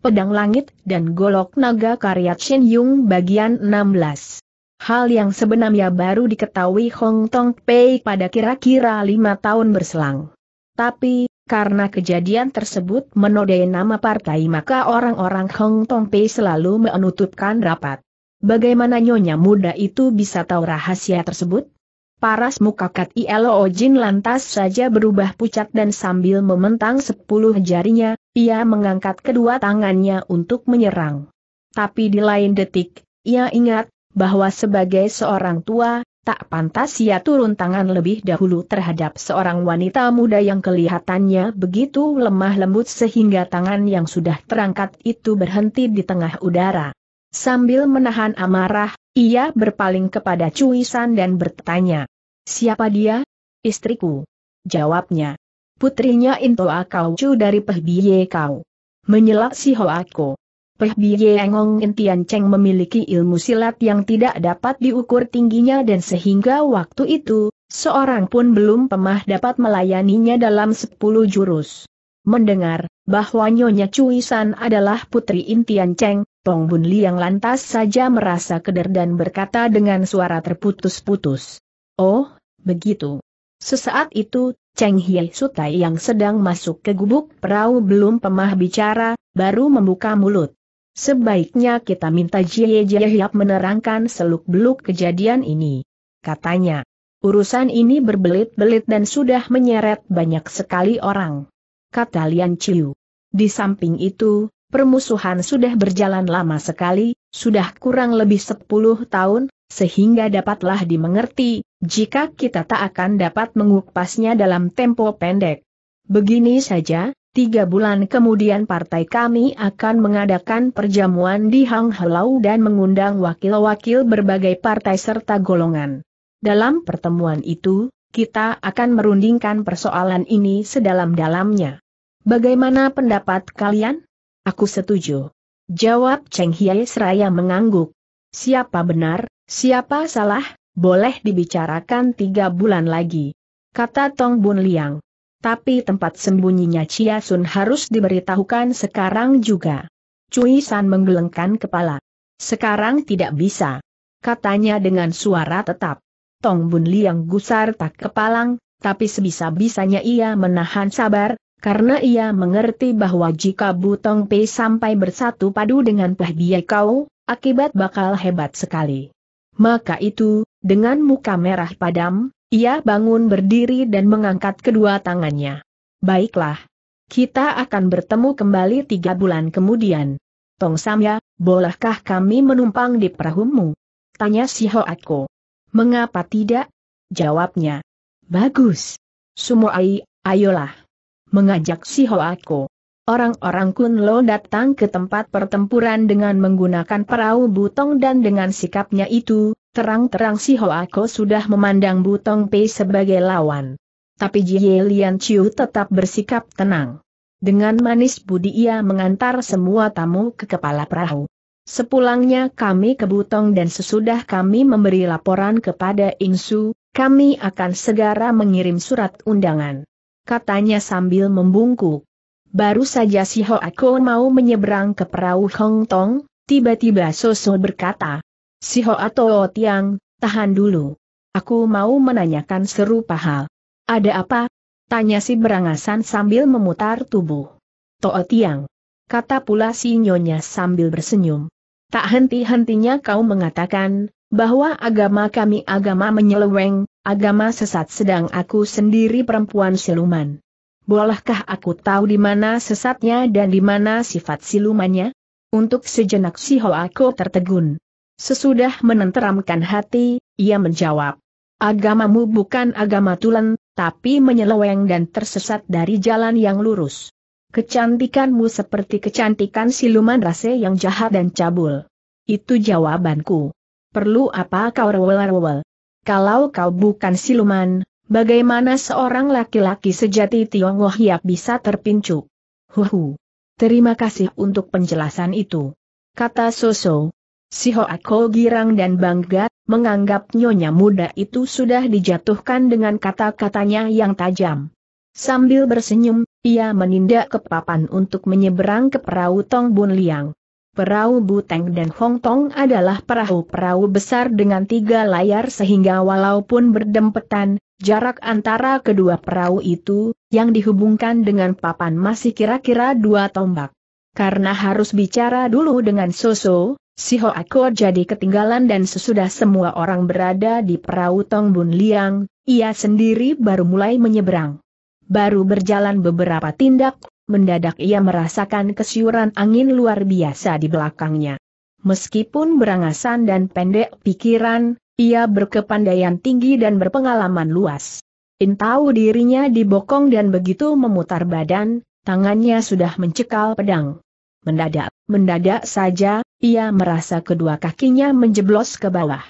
pedang langit, dan golok naga karya Chin Yung bagian 16. Hal yang sebenarnya baru diketahui Hong Tong Pei pada kira-kira lima tahun berselang. Tapi, karena kejadian tersebut menodai nama partai maka orang-orang Hong Tong Pei selalu menutupkan rapat. Bagaimana nyonya muda itu bisa tahu rahasia tersebut? Paras mukakat Ilo Jin lantas saja berubah pucat dan sambil mementang sepuluh jarinya, ia mengangkat kedua tangannya untuk menyerang. Tapi di lain detik, ia ingat, bahwa sebagai seorang tua, tak pantas ia turun tangan lebih dahulu terhadap seorang wanita muda yang kelihatannya begitu lemah lembut sehingga tangan yang sudah terangkat itu berhenti di tengah udara. Sambil menahan amarah, ia berpaling kepada Cui San dan bertanya, Siapa dia? Istriku. Jawabnya. Putrinya Intoa Kaucu dari Pehbiye Kau. Menyelak si Hoako. Pehbiye Engong Intian Cheng memiliki ilmu silat yang tidak dapat diukur tingginya dan sehingga waktu itu, seorang pun belum pemah dapat melayaninya dalam sepuluh jurus. Mendengar bahwa Nyonya Cuisan adalah putri Intian Cheng, Tong Bun Liang lantas saja merasa keder dan berkata dengan suara terputus-putus. Oh, begitu. Sesaat itu, Cheng Hye Sutai yang sedang masuk ke gubuk perahu belum pemah bicara, baru membuka mulut. Sebaiknya kita minta Jie Jie Hiap menerangkan seluk-beluk kejadian ini. Katanya, urusan ini berbelit-belit dan sudah menyeret banyak sekali orang. Kata Lian Chiu. Di samping itu, permusuhan sudah berjalan lama sekali, sudah kurang lebih 10 tahun, sehingga dapatlah dimengerti, jika kita tak akan dapat mengupasnya dalam tempo pendek. Begini saja, tiga bulan kemudian partai kami akan mengadakan perjamuan di Hang Helau dan mengundang wakil-wakil berbagai partai serta golongan. Dalam pertemuan itu, kita akan merundingkan persoalan ini sedalam-dalamnya. Bagaimana pendapat kalian? Aku setuju. Jawab Cheng Hiai seraya mengangguk. Siapa benar, siapa salah, boleh dibicarakan tiga bulan lagi. Kata Tong Bun Liang. Tapi tempat sembunyinya Chia Sun harus diberitahukan sekarang juga. Cui San menggelengkan kepala. Sekarang tidak bisa. Katanya dengan suara tetap. Tong Bun Liang gusar tak kepalang, tapi sebisa-bisanya ia menahan sabar, karena ia mengerti bahwa jika Butong Pei sampai bersatu padu dengan Pah Biai Kau, akibat bakal hebat sekali. Maka itu, dengan muka merah padam, ia bangun berdiri dan mengangkat kedua tangannya. Baiklah. Kita akan bertemu kembali tiga bulan kemudian. Tong Samya, bolehkah kami menumpang di perahumu? Tanya si Ako. Mengapa tidak? Jawabnya. Bagus. Sumoai, ayolah. Mengajak si Ako. Orang-orang Kunlo datang ke tempat pertempuran dengan menggunakan perahu butong dan dengan sikapnya itu, terang-terang si Hoako sudah memandang butong Pei sebagai lawan. Tapi Jie Lian Chiu tetap bersikap tenang. Dengan manis budi ia mengantar semua tamu ke kepala perahu. Sepulangnya kami ke Butong dan sesudah kami memberi laporan kepada Insu, kami akan segera mengirim surat undangan. Katanya sambil membungkuk. Baru saja si Ho Ako mau menyeberang ke perahu Hong Tong, tiba-tiba Soso berkata, Si Hoa Too Tiang, tahan dulu. Aku mau menanyakan serupa hal. Ada apa? Tanya si berangasan sambil memutar tubuh. Too Tiang. Kata pula si nyonya sambil bersenyum. Tak henti-hentinya kau mengatakan, bahwa agama kami agama menyeleweng, agama sesat sedang aku sendiri perempuan siluman. Bolehkah aku tahu di mana sesatnya dan di mana sifat silumannya? Untuk sejenak si Hoako tertegun. Sesudah menenteramkan hati, ia menjawab. Agamamu bukan agama tulen, tapi menyeleweng dan tersesat dari jalan yang lurus. Kecantikanmu seperti kecantikan siluman rase yang jahat dan cabul. Itu jawabanku. Perlu apa kau rewel-rewel? Kalau kau bukan siluman, Bagaimana seorang laki-laki sejati Tionghoa Hiap bisa terpincuk? Huhu. Terima kasih untuk penjelasan itu. Kata Soso. Si Hoako girang dan bangga, menganggap nyonya muda itu sudah dijatuhkan dengan kata-katanya yang tajam. Sambil bersenyum, ia menindak ke papan untuk menyeberang ke perahu Tong Bun Liang. Perahu Buteng dan Hong Tong adalah perahu-perahu besar dengan tiga layar sehingga walaupun berdempetan, Jarak antara kedua perahu itu, yang dihubungkan dengan papan masih kira-kira dua tombak. Karena harus bicara dulu dengan Soso, si Hoako jadi ketinggalan dan sesudah semua orang berada di perahu Tong Bun Liang, ia sendiri baru mulai menyeberang. Baru berjalan beberapa tindak, mendadak ia merasakan kesiuran angin luar biasa di belakangnya. Meskipun berangasan dan pendek pikiran, ia berkepandaian tinggi dan berpengalaman luas. In tahu dirinya dibokong dan begitu memutar badan, tangannya sudah mencekal pedang. Mendadak, mendadak saja, ia merasa kedua kakinya menjeblos ke bawah.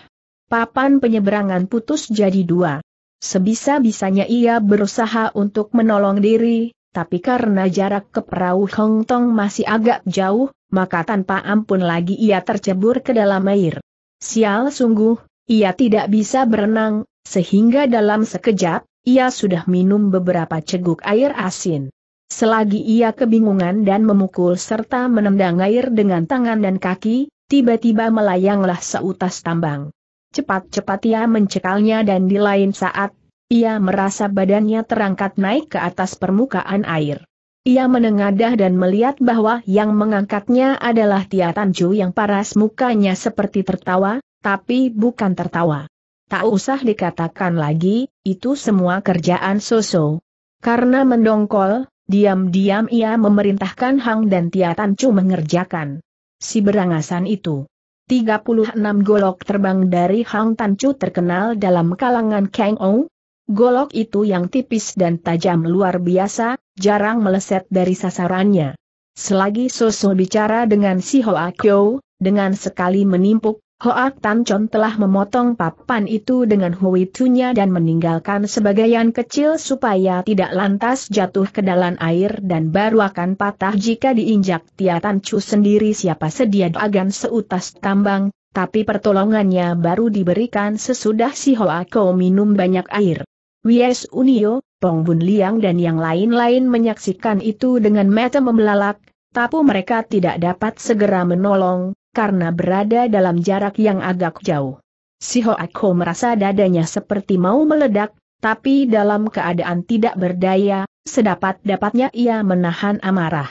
Papan penyeberangan putus jadi dua. Sebisa-bisanya ia berusaha untuk menolong diri, tapi karena jarak ke perahu Hong Tong masih agak jauh, maka tanpa ampun lagi ia tercebur ke dalam air. Sial sungguh, ia tidak bisa berenang, sehingga dalam sekejap, ia sudah minum beberapa ceguk air asin. Selagi ia kebingungan dan memukul serta menendang air dengan tangan dan kaki, tiba-tiba melayanglah seutas tambang. Cepat-cepat ia mencekalnya dan di lain saat, ia merasa badannya terangkat naik ke atas permukaan air. Ia menengadah dan melihat bahwa yang mengangkatnya adalah Tia Tanju yang paras mukanya seperti tertawa, tapi bukan tertawa. Tak usah dikatakan lagi, itu semua kerjaan Soso. Karena mendongkol, diam-diam ia memerintahkan Hang dan Tia Tan Tancu mengerjakan si berangasan itu. 36 golok terbang dari Hang Tan Tancu terkenal dalam kalangan Kang Ou. Golok itu yang tipis dan tajam luar biasa, jarang meleset dari sasarannya. Selagi Soso bicara dengan si Hoa Kyo, dengan sekali menimpuk, Hoak Tan Chon telah memotong papan itu dengan hui tunya dan meninggalkan sebagian kecil supaya tidak lantas jatuh ke dalam air dan baru akan patah jika diinjak Tia Tan Chu sendiri siapa sedia agan seutas tambang, tapi pertolongannya baru diberikan sesudah si Hoa Ko minum banyak air. Wies Unio, Pong Bun Liang dan yang lain-lain menyaksikan itu dengan mata membelalak, tapi mereka tidak dapat segera menolong, karena berada dalam jarak yang agak jauh. Si Hoako merasa dadanya seperti mau meledak, tapi dalam keadaan tidak berdaya, sedapat-dapatnya ia menahan amarah.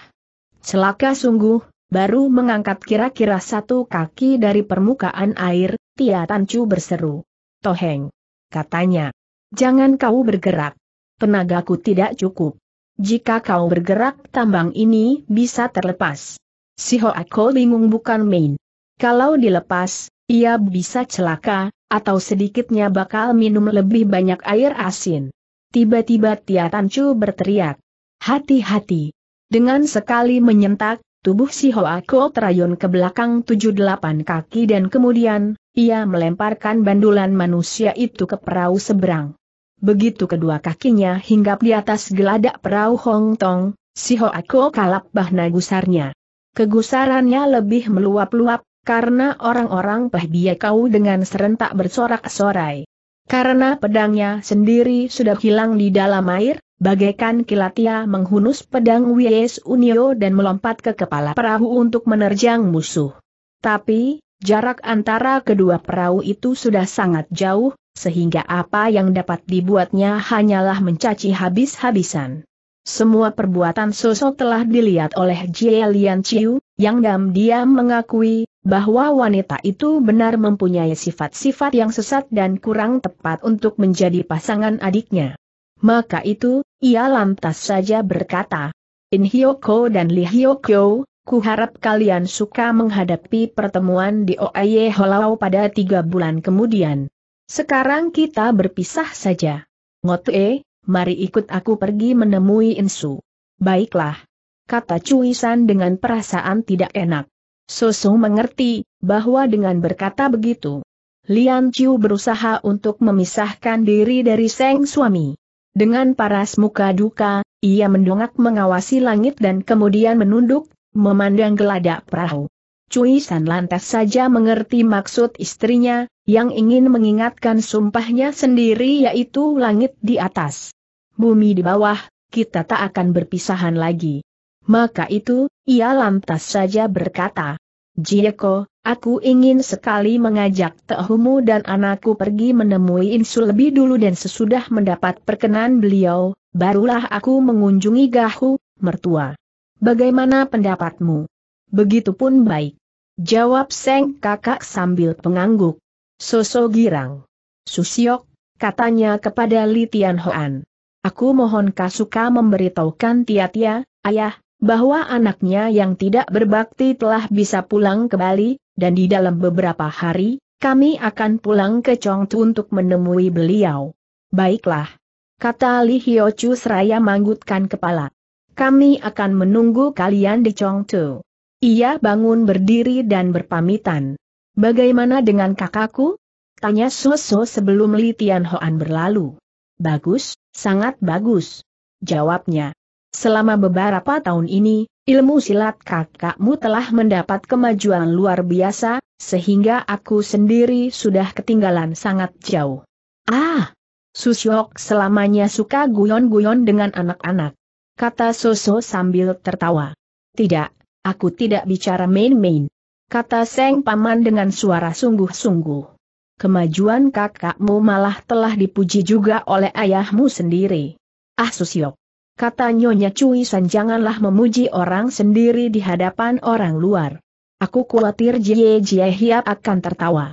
Celaka sungguh, baru mengangkat kira-kira satu kaki dari permukaan air, Tia Tancu berseru. Toheng! Katanya. Jangan kau bergerak. Tenagaku tidak cukup. Jika kau bergerak tambang ini bisa terlepas. Si Hoa bingung bukan main. Kalau dilepas, ia bisa celaka, atau sedikitnya bakal minum lebih banyak air asin. Tiba-tiba Tia Tancu berteriak. Hati-hati. Dengan sekali menyentak, tubuh si Hoa terayun ke belakang tujuh delapan kaki dan kemudian, ia melemparkan bandulan manusia itu ke perahu seberang. Begitu kedua kakinya hinggap di atas geladak perahu Hong Tong, si Hoa kalap bahna gusarnya. Kegusarannya lebih meluap-luap, karena orang-orang kau dengan serentak bersorak-sorai. Karena pedangnya sendiri sudah hilang di dalam air, bagaikan kilat menghunus pedang Wies Unio dan melompat ke kepala perahu untuk menerjang musuh. Tapi, jarak antara kedua perahu itu sudah sangat jauh, sehingga apa yang dapat dibuatnya hanyalah mencaci habis-habisan. Semua perbuatan sosok telah dilihat oleh Jie Lian Chiu, yang diam-diam mengakui bahwa wanita itu benar mempunyai sifat-sifat yang sesat dan kurang tepat untuk menjadi pasangan adiknya. Maka itu, ia lantas saja berkata, In Hyoko dan Li Hyokyo, ku harap kalian suka menghadapi pertemuan di Oaye Holau pada tiga bulan kemudian. Sekarang kita berpisah saja. Ngotue, mari ikut aku pergi menemui Insu. Baiklah. Kata Cui San dengan perasaan tidak enak. Soso mengerti, bahwa dengan berkata begitu, Lian Chiu berusaha untuk memisahkan diri dari Seng suami. Dengan paras muka duka, ia mendongak mengawasi langit dan kemudian menunduk, memandang geladak perahu. Cui San lantas saja mengerti maksud istrinya, yang ingin mengingatkan sumpahnya sendiri yaitu langit di atas. Bumi di bawah, kita tak akan berpisahan lagi. Maka itu, ia lantas saja berkata, Jieko, aku ingin sekali mengajak Tehumu dan anakku pergi menemui Insul lebih dulu dan sesudah mendapat perkenan beliau, barulah aku mengunjungi Gahu, mertua. Bagaimana pendapatmu? Begitupun baik. Jawab Seng kakak sambil pengangguk. Soso girang. Susiok, katanya kepada Li Tian Hoan. Aku mohon Kasuka memberitahukan Tiatia, ayah, bahwa anaknya yang tidak berbakti telah bisa pulang ke Bali, dan di dalam beberapa hari, kami akan pulang ke Chongtu untuk menemui beliau. Baiklah. Kata Li Hiochu seraya manggutkan kepala. Kami akan menunggu kalian di Chongtu. Ia bangun berdiri dan berpamitan. Bagaimana dengan kakakku? Tanya Soso sebelum Li Tian berlalu. Bagus, sangat bagus. Jawabnya. Selama beberapa tahun ini, ilmu silat kakakmu telah mendapat kemajuan luar biasa, sehingga aku sendiri sudah ketinggalan sangat jauh. Ah! Susyok selamanya suka guyon-guyon dengan anak-anak. Kata Soso sambil tertawa. Tidak, Aku tidak bicara main-main. Kata Seng Paman dengan suara sungguh-sungguh. Kemajuan kakakmu malah telah dipuji juga oleh ayahmu sendiri. Ah Susiok," Kata Nyonya Cui San janganlah memuji orang sendiri di hadapan orang luar. Aku khawatir Jie Jie Hiap akan tertawa.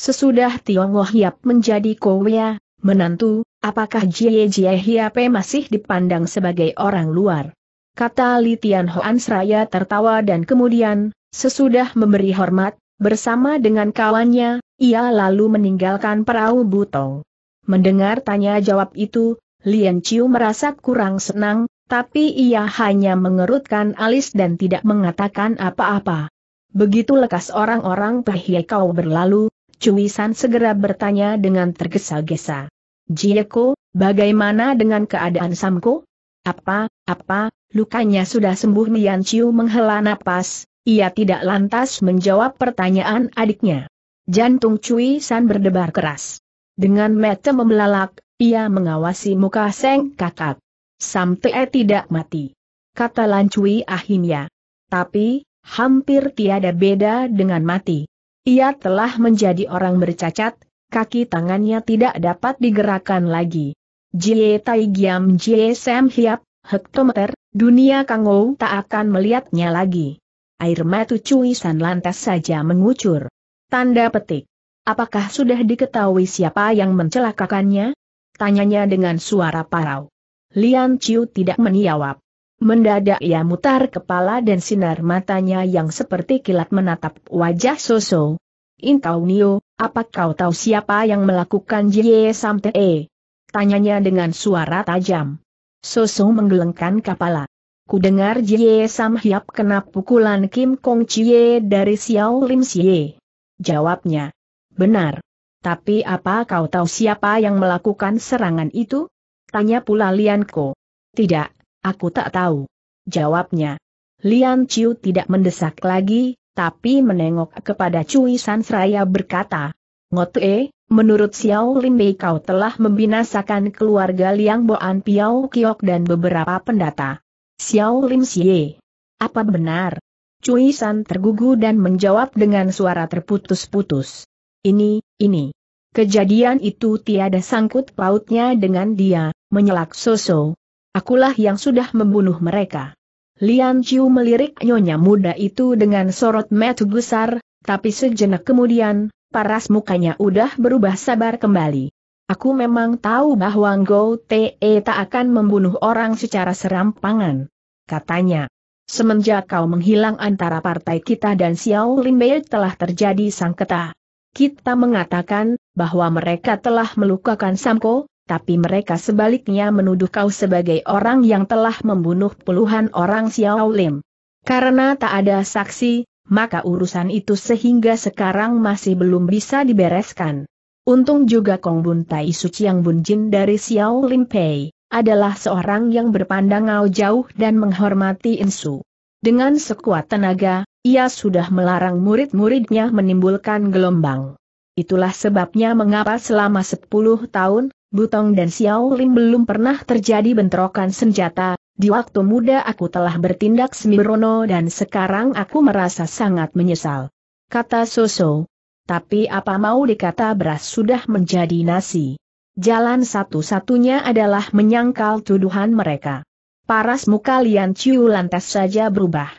Sesudah Tionghoa Hiap menjadi Korea, menantu, apakah Jie Jie Hiap masih dipandang sebagai orang luar? kata Li Tian seraya tertawa dan kemudian, sesudah memberi hormat, bersama dengan kawannya, ia lalu meninggalkan perahu Butong. Mendengar tanya-jawab itu, Lian Chiu merasa kurang senang, tapi ia hanya mengerutkan alis dan tidak mengatakan apa-apa. Begitu lekas orang-orang Pehye Kau berlalu, Cui San segera bertanya dengan tergesa-gesa. Jieko, bagaimana dengan keadaan Samko? Apa, apa, Lukanya sudah sembuh Nian Chiu menghela napas, ia tidak lantas menjawab pertanyaan adiknya. Jantung Cui San berdebar keras. Dengan mata membelalak, ia mengawasi muka Seng kakak. Sampai eh tidak mati. Kata Lan Cui akhirnya. Tapi, hampir tiada beda dengan mati. Ia telah menjadi orang bercacat, kaki tangannya tidak dapat digerakkan lagi. Jie Tai Giam Jie Sam Hiap, hektometer, Dunia Kangou tak akan melihatnya lagi. Air mata Cui San lantas saja mengucur. Tanda petik. Apakah sudah diketahui siapa yang mencelakakannya? Tanyanya dengan suara parau. Lian Chiu tidak menjawab. Mendadak ia mutar kepala dan sinar matanya yang seperti kilat menatap wajah Soso. Intau Nio, apa kau tahu siapa yang melakukan Jie Samte? Tanyanya dengan suara tajam. Soso menggelengkan kepala. Ku dengar Jie Sam Hiap kena pukulan Kim Kong Chie dari Xiao Lim Xie. Jawabnya. Benar. Tapi apa kau tahu siapa yang melakukan serangan itu? Tanya pula Lian Ko. Tidak, aku tak tahu. Jawabnya. Lian Chiu tidak mendesak lagi, tapi menengok kepada Cui Sansraya berkata. Ngote, Menurut Xiao Lin Bei kau telah membinasakan keluarga Liang Boan Piao Kiok dan beberapa pendata. Xiao Lim Xie. Apa benar? Cui San tergugu dan menjawab dengan suara terputus-putus. Ini, ini. Kejadian itu tiada sangkut pautnya dengan dia, menyelak Soso. Akulah yang sudah membunuh mereka. Lian Chiu melirik nyonya muda itu dengan sorot mata besar, tapi sejenak kemudian, paras mukanya udah berubah sabar kembali. Aku memang tahu bahwa Ngo Te tak akan membunuh orang secara serampangan. Katanya, semenjak kau menghilang antara partai kita dan Xiao Limbei telah terjadi sangketa. Kita mengatakan, bahwa mereka telah melukakan Samko, tapi mereka sebaliknya menuduh kau sebagai orang yang telah membunuh puluhan orang Xiao Lim. Karena tak ada saksi, maka urusan itu sehingga sekarang masih belum bisa dibereskan. Untung juga Kong Bun Tai Suci yang Jin dari Xiao Lim Pei, adalah seorang yang berpandang jauh dan menghormati Insu. Dengan sekuat tenaga, ia sudah melarang murid-muridnya menimbulkan gelombang. Itulah sebabnya mengapa selama 10 tahun, Butong dan Xiao Lim belum pernah terjadi bentrokan senjata, di waktu muda aku telah bertindak sembrono dan sekarang aku merasa sangat menyesal. Kata Soso. Tapi apa mau dikata beras sudah menjadi nasi. Jalan satu-satunya adalah menyangkal tuduhan mereka. Paras muka Lian Chiu lantas saja berubah.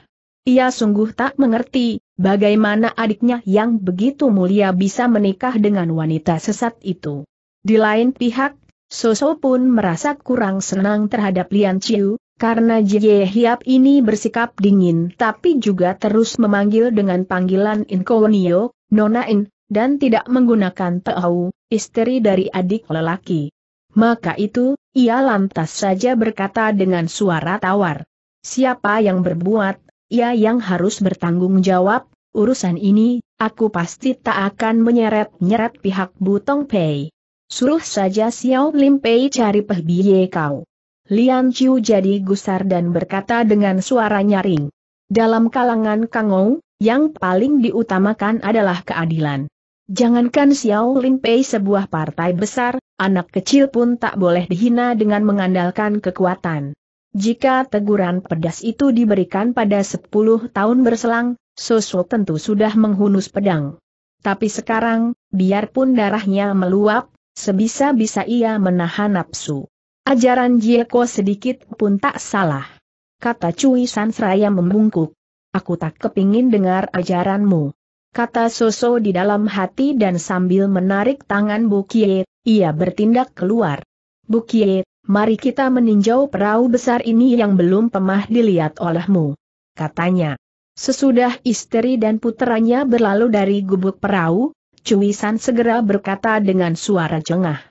Ia sungguh tak mengerti, bagaimana adiknya yang begitu mulia bisa menikah dengan wanita sesat itu. Di lain pihak, Soso pun merasa kurang senang terhadap Lian Chiu, karena Jie Hiap ini bersikap dingin tapi juga terus memanggil dengan panggilan Inkonio, Nona In, dan tidak menggunakan tahu, istri dari adik lelaki. Maka itu, ia lantas saja berkata dengan suara tawar. Siapa yang berbuat, ia yang harus bertanggung jawab, urusan ini, aku pasti tak akan menyeret-nyeret pihak Butong Pei. Suruh saja Xiao Lim Pei cari Peh kau. Lian Chiu jadi gusar dan berkata dengan suara nyaring. Dalam kalangan Kangou, yang paling diutamakan adalah keadilan. Jangankan Xiao Lin Pei sebuah partai besar, anak kecil pun tak boleh dihina dengan mengandalkan kekuatan. Jika teguran pedas itu diberikan pada 10 tahun berselang, Soso tentu sudah menghunus pedang. Tapi sekarang, biarpun darahnya meluap, sebisa-bisa ia menahan nafsu. Ajaran Jieko sedikit pun tak salah. Kata Cui Sansraya membungkuk. Aku tak kepingin dengar ajaranmu. Kata Soso di dalam hati dan sambil menarik tangan Bukie, ia bertindak keluar. Bukie, mari kita meninjau perahu besar ini yang belum pemah dilihat olehmu. Katanya. Sesudah istri dan puteranya berlalu dari gubuk perahu, Cui San segera berkata dengan suara jengah,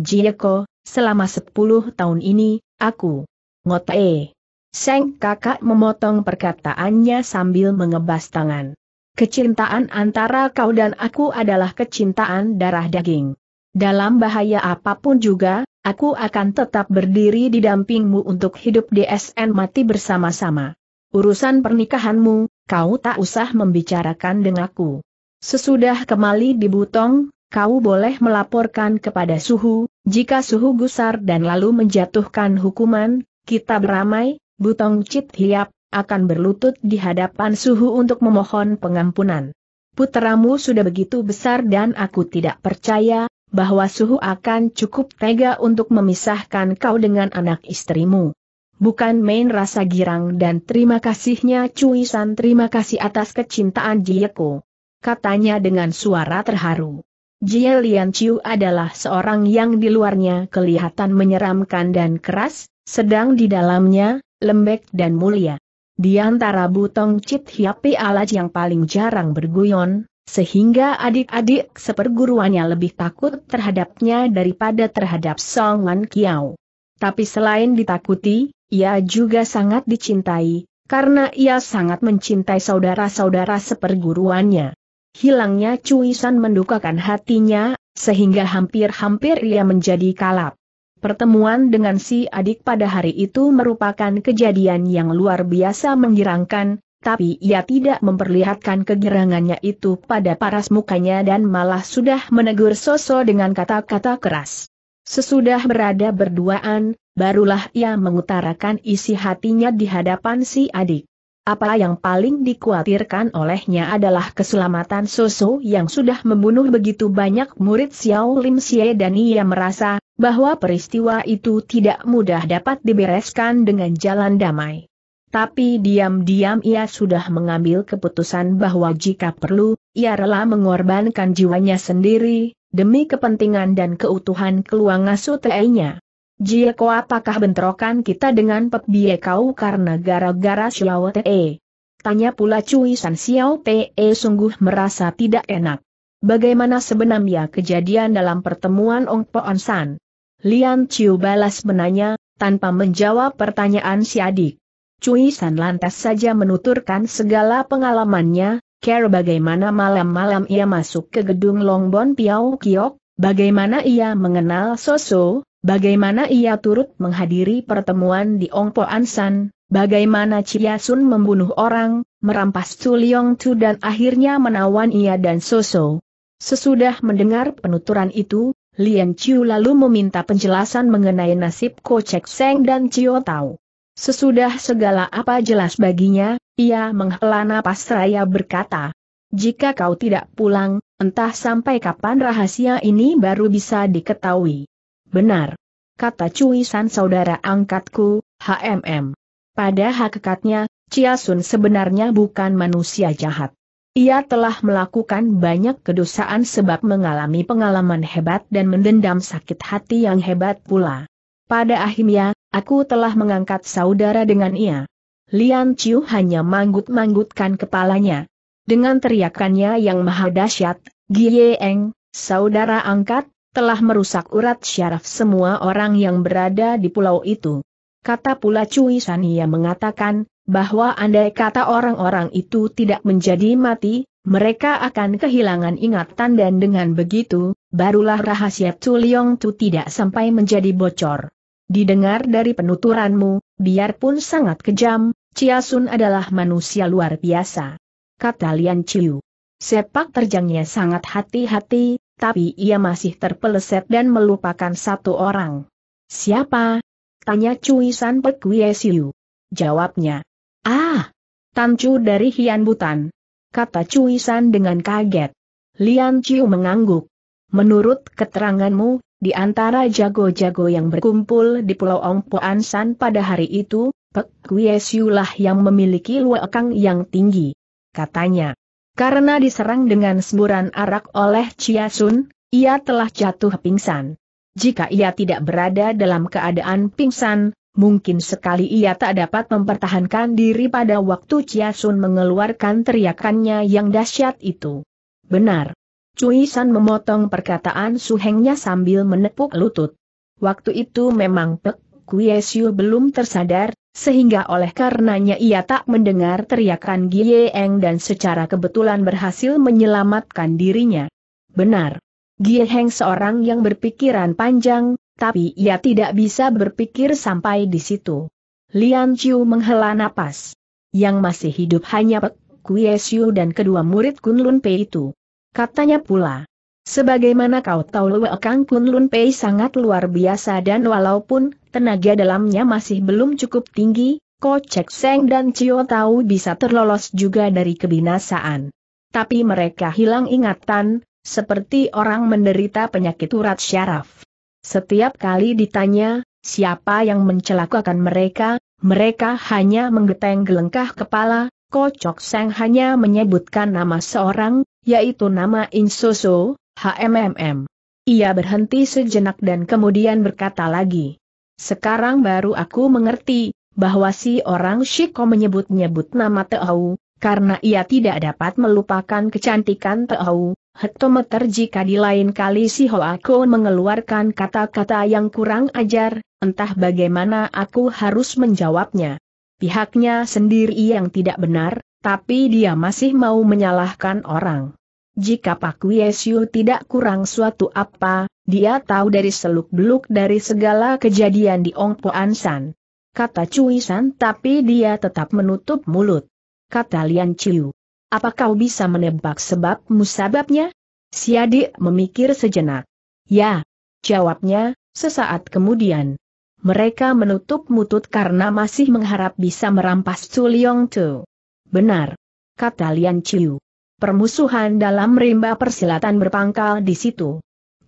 Jieko, Selama sepuluh tahun ini, aku ngote. Seng kakak memotong perkataannya sambil mengebas tangan. Kecintaan antara kau dan aku adalah kecintaan darah daging. Dalam bahaya apapun juga, aku akan tetap berdiri di dampingmu untuk hidup DSN mati bersama-sama. Urusan pernikahanmu, kau tak usah membicarakan denganku. Sesudah kembali di Butong, kau boleh melaporkan kepada Suhu, jika Suhu gusar dan lalu menjatuhkan hukuman, kita beramai, Butong Cit Hiap, akan berlutut di hadapan Suhu untuk memohon pengampunan. Putramu sudah begitu besar dan aku tidak percaya, bahwa Suhu akan cukup tega untuk memisahkan kau dengan anak istrimu. Bukan main rasa girang dan terima kasihnya Cui terima kasih atas kecintaan Jieko. Katanya dengan suara terharu. Jie Lian Chiu adalah seorang yang di luarnya kelihatan menyeramkan dan keras, sedang di dalamnya, lembek dan mulia. Di antara butong Chit Hiapi Alat yang paling jarang berguyon, sehingga adik-adik seperguruannya lebih takut terhadapnya daripada terhadap Song An Kiao. Tapi selain ditakuti, ia juga sangat dicintai, karena ia sangat mencintai saudara-saudara seperguruannya hilangnya cuisan mendukakan hatinya, sehingga hampir-hampir ia menjadi kalap. Pertemuan dengan si adik pada hari itu merupakan kejadian yang luar biasa menggirangkan, tapi ia tidak memperlihatkan kegirangannya itu pada paras mukanya dan malah sudah menegur Soso dengan kata-kata keras. Sesudah berada berduaan, barulah ia mengutarakan isi hatinya di hadapan si adik. Apa yang paling dikhawatirkan olehnya adalah keselamatan Soso yang sudah membunuh begitu banyak murid Xiao Lim Xie dan ia merasa bahwa peristiwa itu tidak mudah dapat dibereskan dengan jalan damai. Tapi diam-diam ia sudah mengambil keputusan bahwa jika perlu, ia rela mengorbankan jiwanya sendiri, demi kepentingan dan keutuhan keluarga sutenya. Jieko apakah bentrokan kita dengan Pep Bie kau karena gara-gara Xiao Te? Tanya pula Cui San Xiao Te eh, sungguh merasa tidak enak. Bagaimana sebenarnya kejadian dalam pertemuan Ong Po On San? Lian Chiu balas menanya, tanpa menjawab pertanyaan si adik. Cui San lantas saja menuturkan segala pengalamannya, care bagaimana malam-malam ia masuk ke gedung Longbon Piao Kiok, bagaimana ia mengenal Soso, bagaimana ia turut menghadiri pertemuan di Ongpo Ansan, bagaimana Chia Sun membunuh orang, merampas Tuliong Tu dan akhirnya menawan ia dan Soso. Sesudah mendengar penuturan itu, Lian Chiu lalu meminta penjelasan mengenai nasib Ko Chek Seng dan Chio Tao. Sesudah segala apa jelas baginya, ia menghela napas raya berkata, Jika kau tidak pulang, entah sampai kapan rahasia ini baru bisa diketahui. Benar. Kata Cui San saudara angkatku, HMM. Pada hakikatnya, Chia Sun sebenarnya bukan manusia jahat. Ia telah melakukan banyak kedosaan sebab mengalami pengalaman hebat dan mendendam sakit hati yang hebat pula. Pada akhirnya, aku telah mengangkat saudara dengan ia. Lian Chiu hanya manggut-manggutkan kepalanya. Dengan teriakannya yang maha dahsyat, Gie Eng, saudara angkat, telah merusak urat syaraf semua orang yang berada di pulau itu. Kata pula Cui Sania mengatakan, bahwa andai kata orang-orang itu tidak menjadi mati, mereka akan kehilangan ingatan dan dengan begitu, barulah rahasia Tuliong Tu tidak sampai menjadi bocor. Didengar dari penuturanmu, biarpun sangat kejam, Chia Sun adalah manusia luar biasa. Kata Lian Chiu. Sepak terjangnya sangat hati-hati, tapi ia masih terpeleset dan melupakan satu orang. Siapa? Tanya Cui San Pek Siu. Jawabnya. Ah! Tancu dari Hian Butan. Kata Cui San dengan kaget. Lian Ciu mengangguk. Menurut keteranganmu, di antara jago-jago yang berkumpul di Pulau Ong Poan San pada hari itu, Pek Siu lah yang memiliki luakang yang tinggi. Katanya. Karena diserang dengan semburan arak oleh Chia Sun, ia telah jatuh pingsan. Jika ia tidak berada dalam keadaan pingsan, mungkin sekali ia tak dapat mempertahankan diri pada waktu Chia Sun mengeluarkan teriakannya yang dahsyat itu. Benar. Cui San memotong perkataan Su Hengnya sambil menepuk lutut. Waktu itu memang Pek Kuye belum tersadar, sehingga oleh karenanya ia tak mendengar teriakan Gieng dan secara kebetulan berhasil menyelamatkan dirinya. Benar. Gieng seorang yang berpikiran panjang, tapi ia tidak bisa berpikir sampai di situ. Lian Chiu menghela napas. Yang masih hidup hanya Pek Kuye dan kedua murid Kunlun Pei itu. Katanya pula, Sebagaimana kau tahu Lue Kang Kun Lun Pei sangat luar biasa dan walaupun tenaga dalamnya masih belum cukup tinggi, Ko Chek Seng dan Cio tahu bisa terlolos juga dari kebinasaan. Tapi mereka hilang ingatan, seperti orang menderita penyakit urat syaraf. Setiap kali ditanya, siapa yang mencelakakan mereka, mereka hanya menggeteng gelengkah kepala, Ko Chek Seng hanya menyebutkan nama seorang, yaitu nama Insoso, HMMM. Ia berhenti sejenak dan kemudian berkata lagi. Sekarang baru aku mengerti, bahwa si orang Shiko menyebut-nyebut nama Teau, karena ia tidak dapat melupakan kecantikan Teau, hektometer jika di lain kali si Hoako mengeluarkan kata-kata yang kurang ajar, entah bagaimana aku harus menjawabnya. Pihaknya sendiri yang tidak benar, tapi dia masih mau menyalahkan orang. Jika Pak Wiesiu tidak kurang suatu apa, dia tahu dari seluk-beluk dari segala kejadian di Ong Po Ansan. Kata Cui San tapi dia tetap menutup mulut. Kata Lian Chiu. Apa kau bisa menebak sebab musababnya? Siadik memikir sejenak. Ya, jawabnya, sesaat kemudian. Mereka menutup mutut karena masih mengharap bisa merampas Su Leong Tu. Benar. Kata Lian Chiu. Permusuhan dalam rimba persilatan berpangkal di situ.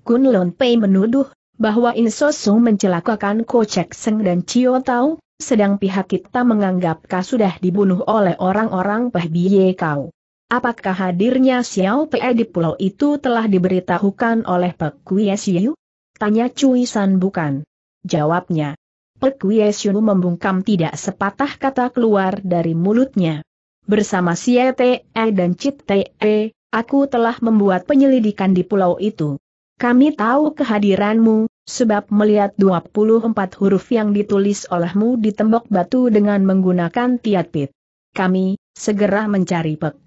Kun Lon Pei menuduh bahwa Insosung mencelakakan Ko Chek Seng dan Chio Tao, sedang pihak kita menganggap kau sudah dibunuh oleh orang-orang Peh Kau. Apakah hadirnya Xiao Pei di pulau itu telah diberitahukan oleh Pek Kuye Siu? Tanya Cui San bukan. Jawabnya. Pek Kuye Siu membungkam tidak sepatah kata keluar dari mulutnya bersama Siete dan Cite, aku telah membuat penyelidikan di pulau itu. Kami tahu kehadiranmu, sebab melihat 24 huruf yang ditulis olehmu di tembok batu dengan menggunakan tiatpit. Kami, segera mencari Pek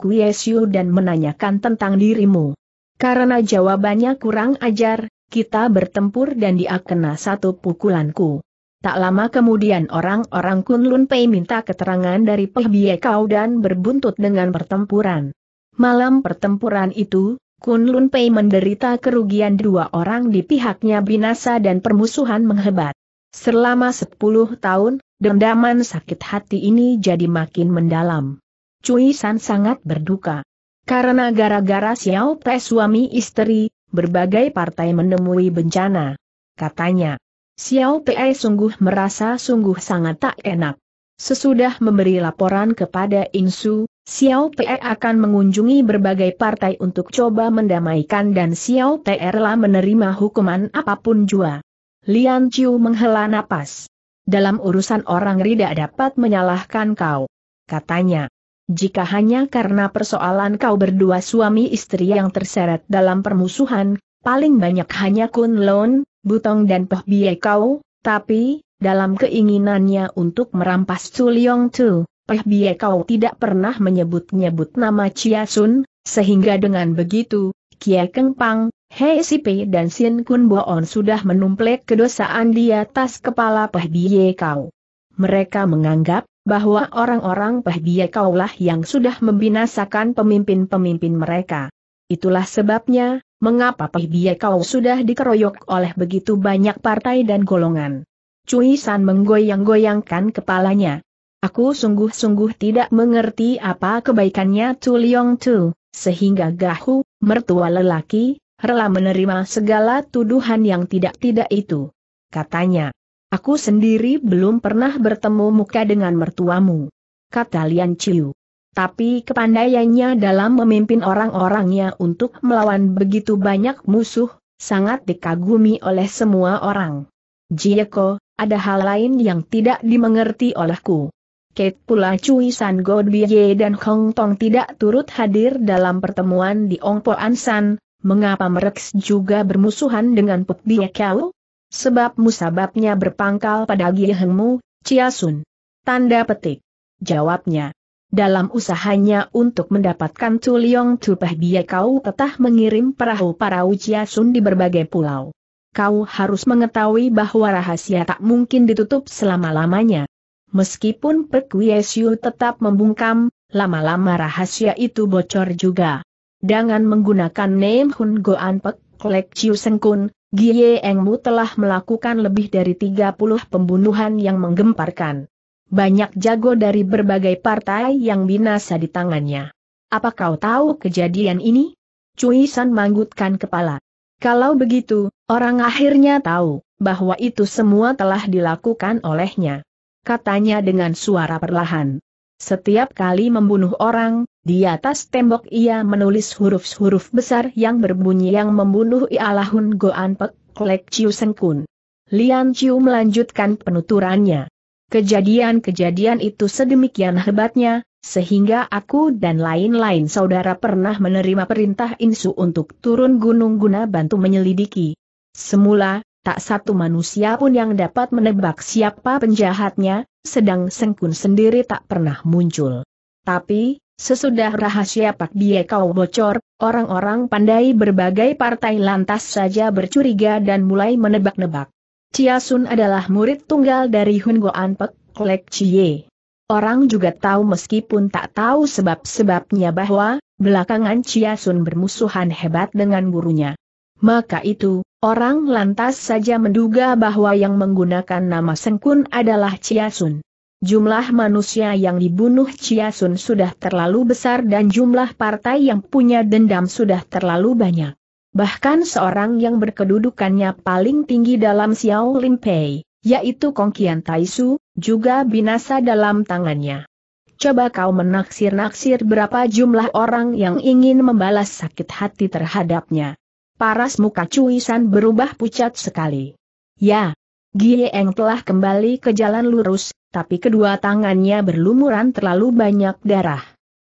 dan menanyakan tentang dirimu. Karena jawabannya kurang ajar, kita bertempur dan dia kena satu pukulanku. Tak lama kemudian orang-orang Kunlun Pei minta keterangan dari Pehbie Kau dan berbuntut dengan pertempuran. Malam pertempuran itu, Kunlun Pei menderita kerugian dua orang di pihaknya binasa dan permusuhan menghebat. Selama sepuluh tahun, dendaman sakit hati ini jadi makin mendalam. Cui San sangat berduka. Karena gara-gara Xiao Pei suami istri, berbagai partai menemui bencana. Katanya, Xiao Pei sungguh merasa sungguh sangat tak enak. Sesudah memberi laporan kepada Insu, Xiao Pei akan mengunjungi berbagai partai untuk coba mendamaikan dan Xiao Pei rela menerima hukuman apapun jua. Lian Chiu menghela napas. Dalam urusan orang tidak dapat menyalahkan kau. Katanya, jika hanya karena persoalan kau berdua suami istri yang terseret dalam permusuhan, paling banyak hanya Kun Lon, Butong dan Peh Bie Kau, tapi, dalam keinginannya untuk merampas Yong Tu, Peh Bie Kau tidak pernah menyebut-nyebut nama Chia Sun, sehingga dengan begitu, Kia Keng Pang, Hei Pei dan Sin Kun Boon sudah menumplek kedosaan di atas kepala Peh Bie Kau. Mereka menganggap, bahwa orang-orang Peh Bie Kaulah yang sudah membinasakan pemimpin-pemimpin mereka. Itulah sebabnya, mengapa Pihbie kau sudah dikeroyok oleh begitu banyak partai dan golongan. Cui San menggoyang-goyangkan kepalanya. Aku sungguh-sungguh tidak mengerti apa kebaikannya Tu Leong Tu, sehingga Gahu, mertua lelaki, rela menerima segala tuduhan yang tidak-tidak itu. Katanya, aku sendiri belum pernah bertemu muka dengan mertuamu. Kata Lian Chiu. Tapi kepandaiannya dalam memimpin orang-orangnya untuk melawan begitu banyak musuh, sangat dikagumi oleh semua orang. Jieko, ada hal lain yang tidak dimengerti olehku. Kate pula Cui San Godbye dan Hong Tong tidak turut hadir dalam pertemuan di Ongpo Ansan, mengapa Mereks juga bermusuhan dengan Puk Bie Kau? Sebab musababnya berpangkal pada Giehengmu, Chia Sun. Tanda petik. Jawabnya dalam usahanya untuk mendapatkan Tuliong Tupeh Bie kau tetah mengirim perahu para sun di berbagai pulau. Kau harus mengetahui bahwa rahasia tak mungkin ditutup selama-lamanya. Meskipun Pek Wiesiu tetap membungkam, lama-lama rahasia itu bocor juga. Dengan menggunakan name Hun Goan Pek Klek Chiu Sengkun, Gie Mu telah melakukan lebih dari 30 pembunuhan yang menggemparkan banyak jago dari berbagai partai yang binasa di tangannya. Apa kau tahu kejadian ini? Cui San manggutkan kepala. Kalau begitu, orang akhirnya tahu bahwa itu semua telah dilakukan olehnya. Katanya dengan suara perlahan. Setiap kali membunuh orang, di atas tembok ia menulis huruf-huruf besar yang berbunyi yang membunuh ialah Hun Goan Pek Klek Chiu Sengkun. Lian Chiu melanjutkan penuturannya. Kejadian-kejadian itu sedemikian hebatnya, sehingga aku dan lain-lain saudara pernah menerima perintah Insu untuk turun gunung guna bantu menyelidiki. Semula, tak satu manusia pun yang dapat menebak siapa penjahatnya, sedang Sengkun sendiri tak pernah muncul. Tapi, sesudah rahasia Pak Diekau bocor, orang-orang pandai berbagai partai lantas saja bercuriga dan mulai menebak-nebak. Chia Sun adalah murid tunggal dari Hun Goan Pek, Lek Chie. Orang juga tahu meskipun tak tahu sebab-sebabnya bahwa, belakangan Chia Sun bermusuhan hebat dengan gurunya. Maka itu, orang lantas saja menduga bahwa yang menggunakan nama Sengkun adalah Chia Sun. Jumlah manusia yang dibunuh Chia Sun sudah terlalu besar dan jumlah partai yang punya dendam sudah terlalu banyak. Bahkan seorang yang berkedudukannya paling tinggi dalam Xiao Limpei, yaitu Kong Qian Su, juga binasa dalam tangannya. Coba kau menaksir-naksir berapa jumlah orang yang ingin membalas sakit hati terhadapnya. Paras muka cuisan berubah pucat sekali. Ya, Gieng telah kembali ke jalan lurus, tapi kedua tangannya berlumuran terlalu banyak darah.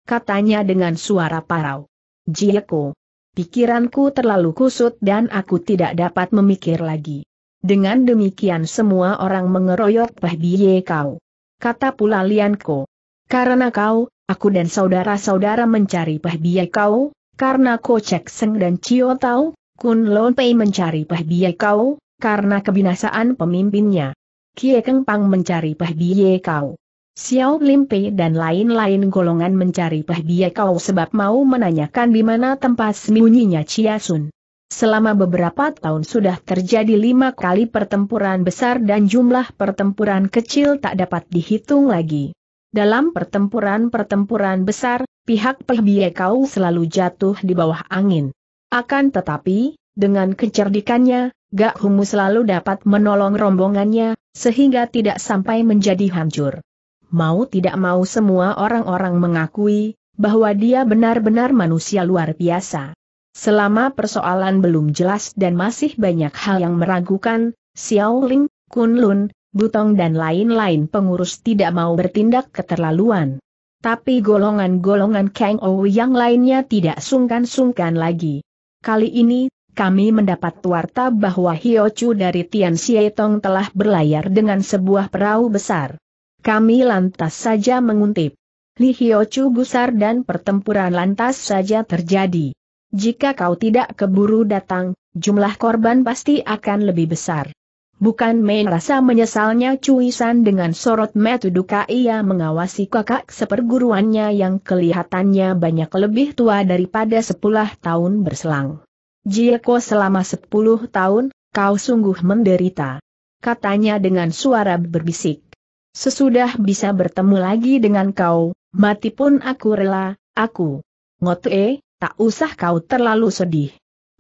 Katanya dengan suara parau. Jieko, Pikiranku terlalu kusut dan aku tidak dapat memikir lagi. Dengan demikian semua orang mengeroyok Peh kau. Kata pula Lianko. Karena kau, aku dan saudara-saudara mencari Peh kau, karena Ko Cek Seng dan Cio Tau, Kun Lon Pei mencari Peh kau, karena kebinasaan pemimpinnya. Kie Keng Pang mencari Peh kau. Xiao Limpe dan lain-lain golongan mencari Bia Kau sebab mau menanyakan di mana tempat sembunyinya Chia Sun. Selama beberapa tahun sudah terjadi lima kali pertempuran besar dan jumlah pertempuran kecil tak dapat dihitung lagi. Dalam pertempuran-pertempuran besar, pihak Pehbie Kau selalu jatuh di bawah angin. Akan tetapi, dengan kecerdikannya, Gak Humu selalu dapat menolong rombongannya, sehingga tidak sampai menjadi hancur mau tidak mau semua orang-orang mengakui, bahwa dia benar-benar manusia luar biasa. Selama persoalan belum jelas dan masih banyak hal yang meragukan, Xiao Ling, Kun Lun, Butong dan lain-lain pengurus tidak mau bertindak keterlaluan. Tapi golongan-golongan Kang Ou yang lainnya tidak sungkan-sungkan lagi. Kali ini, kami mendapat warta bahwa Hiochu dari Tian Xie Tong telah berlayar dengan sebuah perahu besar. Kami lantas saja menguntip. Li Hiochu gusar dan pertempuran lantas saja terjadi. Jika kau tidak keburu datang, jumlah korban pasti akan lebih besar. Bukan main rasa menyesalnya Cuisan dengan sorot duka ia mengawasi kakak seperguruannya yang kelihatannya banyak lebih tua daripada sepuluh tahun berselang. Jieko selama sepuluh tahun, kau sungguh menderita. Katanya dengan suara berbisik. Sesudah bisa bertemu lagi dengan kau, mati pun aku rela, aku. Ngotue, tak usah kau terlalu sedih.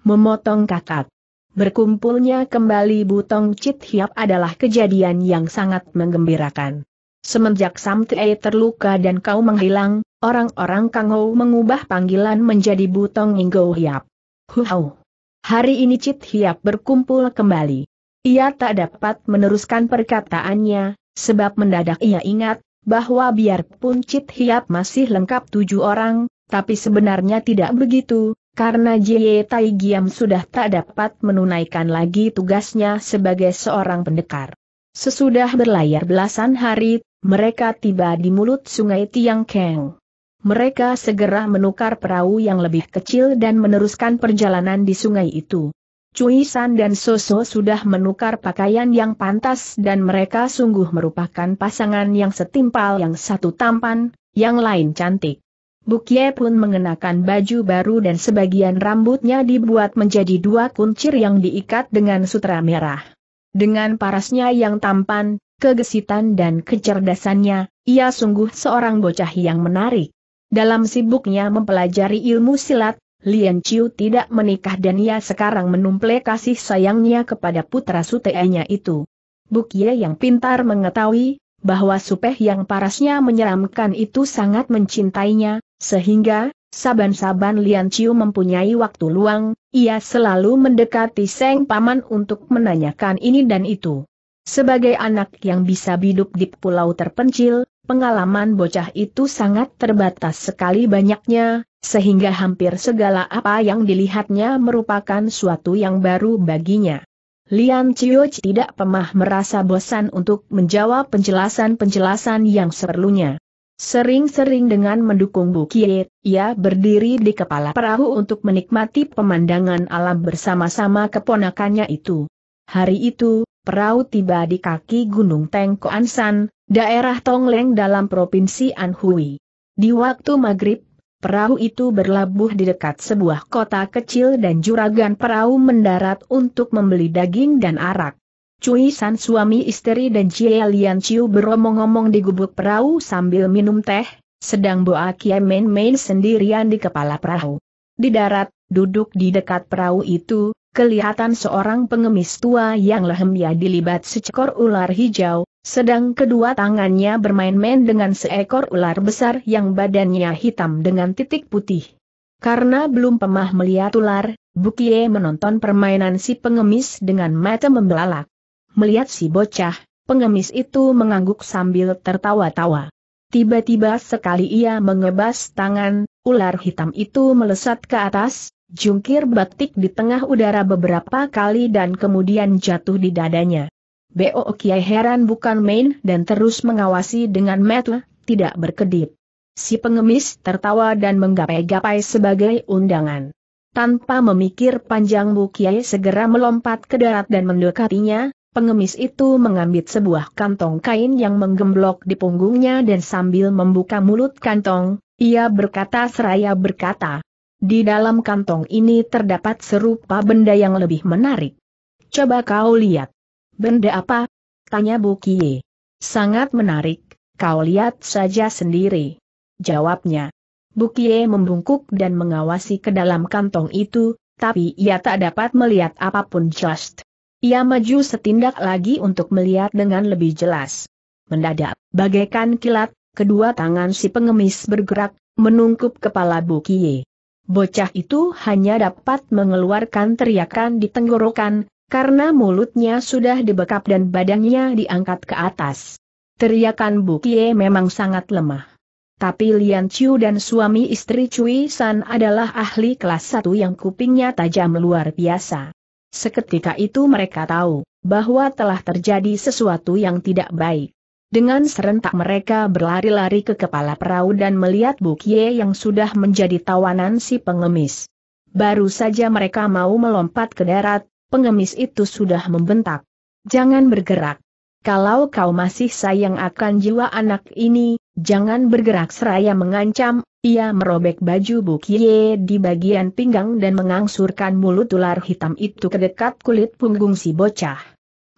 Memotong kakak. Berkumpulnya kembali Butong Cit Hiap adalah kejadian yang sangat menggembirakan. Semenjak Samtei terluka dan kau menghilang, orang-orang Kangou mengubah panggilan menjadi Butong Inggo Hiap. Huau. Hari ini Cit Hiap berkumpul kembali. Ia tak dapat meneruskan perkataannya, Sebab mendadak ia ingat, bahwa biarpun Cit Hiap masih lengkap tujuh orang, tapi sebenarnya tidak begitu, karena Jie Tai Giam sudah tak dapat menunaikan lagi tugasnya sebagai seorang pendekar. Sesudah berlayar belasan hari, mereka tiba di mulut sungai Tiang Keng. Mereka segera menukar perahu yang lebih kecil dan meneruskan perjalanan di sungai itu. Cuisan dan Soso sudah menukar pakaian yang pantas dan mereka sungguh merupakan pasangan yang setimpal yang satu tampan, yang lain cantik. Bukye pun mengenakan baju baru dan sebagian rambutnya dibuat menjadi dua kuncir yang diikat dengan sutra merah. Dengan parasnya yang tampan, kegesitan dan kecerdasannya, ia sungguh seorang bocah yang menarik. Dalam sibuknya mempelajari ilmu silat, Lian Chiu tidak menikah dan ia sekarang menumple kasih sayangnya kepada putra sutenya itu. Buk yang pintar mengetahui, bahwa Supeh yang parasnya menyeramkan itu sangat mencintainya, sehingga, saban-saban Lian Chiu mempunyai waktu luang, ia selalu mendekati Seng Paman untuk menanyakan ini dan itu. Sebagai anak yang bisa hidup di pulau terpencil, Pengalaman bocah itu sangat terbatas sekali banyaknya, sehingga hampir segala apa yang dilihatnya merupakan suatu yang baru baginya. Lian Chiu tidak pernah merasa bosan untuk menjawab penjelasan-penjelasan yang seperlunya. Sering-sering dengan mendukung bukit, ia berdiri di kepala perahu untuk menikmati pemandangan alam bersama-sama keponakannya itu. Hari itu, perahu tiba di kaki Gunung Tengko Ansan, daerah Tongleng dalam Provinsi Anhui. Di waktu maghrib, perahu itu berlabuh di dekat sebuah kota kecil dan juragan perahu mendarat untuk membeli daging dan arak. Cui San suami istri dan Jie Lian Chiu beromong-omong di gubuk perahu sambil minum teh, sedang Boa Kie main-main sendirian di kepala perahu. Di darat, duduk di dekat perahu itu, kelihatan seorang pengemis tua yang lehemnya dilibat secekor ular hijau, sedang kedua tangannya bermain-main dengan seekor ular besar yang badannya hitam dengan titik putih. Karena belum pemah melihat ular, Bukie menonton permainan si pengemis dengan mata membelalak. Melihat si bocah, pengemis itu mengangguk sambil tertawa-tawa. Tiba-tiba sekali ia mengebas tangan, ular hitam itu melesat ke atas, Jungkir batik di tengah udara beberapa kali dan kemudian jatuh di dadanya. Bo Kiai heran bukan main dan terus mengawasi dengan mata, tidak berkedip. Si pengemis tertawa dan menggapai-gapai sebagai undangan. Tanpa memikir panjang Bu Kiai segera melompat ke darat dan mendekatinya, Pengemis itu mengambil sebuah kantong kain yang menggemblok di punggungnya dan sambil membuka mulut kantong, ia berkata seraya berkata, di dalam kantong ini terdapat serupa benda yang lebih menarik. Coba kau lihat. Benda apa? Tanya Bukie. Sangat menarik, kau lihat saja sendiri. Jawabnya. Bukie membungkuk dan mengawasi ke dalam kantong itu, tapi ia tak dapat melihat apapun just. Ia maju setindak lagi untuk melihat dengan lebih jelas. Mendadak, bagaikan kilat, kedua tangan si pengemis bergerak, menungkup kepala Bukie. Bocah itu hanya dapat mengeluarkan teriakan di tenggorokan, karena mulutnya sudah dibekap dan badannya diangkat ke atas. Teriakan Bukie memang sangat lemah. Tapi Lian Chiu dan suami istri Cui San adalah ahli kelas satu yang kupingnya tajam luar biasa. Seketika itu mereka tahu, bahwa telah terjadi sesuatu yang tidak baik. Dengan serentak mereka berlari-lari ke kepala perahu dan melihat Bukie yang sudah menjadi tawanan si pengemis. Baru saja mereka mau melompat ke darat, pengemis itu sudah membentak. Jangan bergerak. Kalau kau masih sayang akan jiwa anak ini, jangan bergerak seraya mengancam, ia merobek baju Bukie di bagian pinggang dan mengangsurkan mulut ular hitam itu ke dekat kulit punggung si bocah.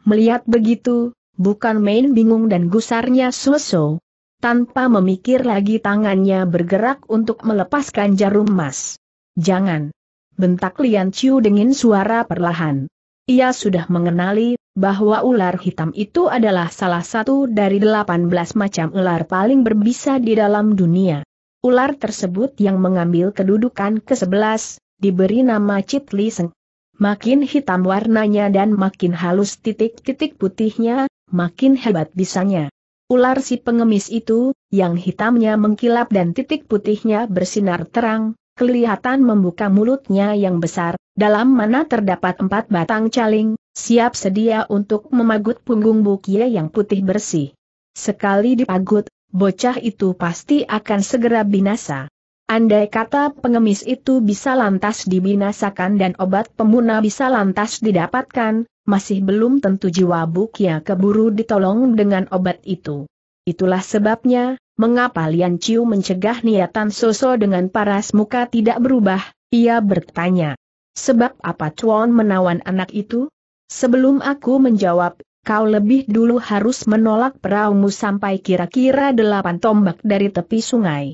Melihat begitu, bukan main bingung dan gusarnya Suso. Tanpa memikir lagi tangannya bergerak untuk melepaskan jarum emas. Jangan! Bentak Lian Chiu dengan suara perlahan. Ia sudah mengenali bahwa ular hitam itu adalah salah satu dari 18 macam ular paling berbisa di dalam dunia. Ular tersebut yang mengambil kedudukan ke-11, diberi nama Li Seng. Makin hitam warnanya dan makin halus titik-titik putihnya, makin hebat bisanya. Ular si pengemis itu, yang hitamnya mengkilap dan titik putihnya bersinar terang, kelihatan membuka mulutnya yang besar, dalam mana terdapat empat batang caling, siap sedia untuk memagut punggung bukia yang putih bersih. Sekali dipagut, bocah itu pasti akan segera binasa. Andai kata pengemis itu bisa lantas dibinasakan dan obat pemuna bisa lantas didapatkan, masih belum tentu jiwa Bukia keburu ditolong dengan obat itu. Itulah sebabnya, mengapa Lian Ciu mencegah niatan Soso dengan paras muka tidak berubah, ia bertanya. Sebab apa Chuan menawan anak itu? Sebelum aku menjawab, kau lebih dulu harus menolak perahumu sampai kira-kira delapan tombak dari tepi sungai.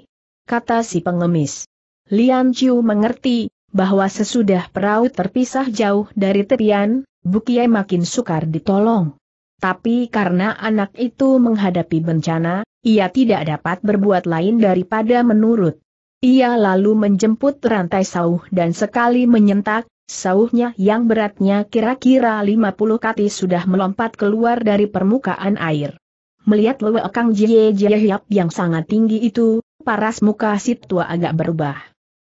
Kata si pengemis. Lian Ciu mengerti, bahwa sesudah perahu terpisah jauh dari tepian, Bukie makin sukar ditolong. Tapi karena anak itu menghadapi bencana, ia tidak dapat berbuat lain daripada menurut. Ia lalu menjemput rantai sauh dan sekali menyentak, sauhnya yang beratnya kira-kira 50 kati sudah melompat keluar dari permukaan air. Melihat lewe Kang Jie Jie Hiap yang sangat tinggi itu, paras muka si tua agak berubah.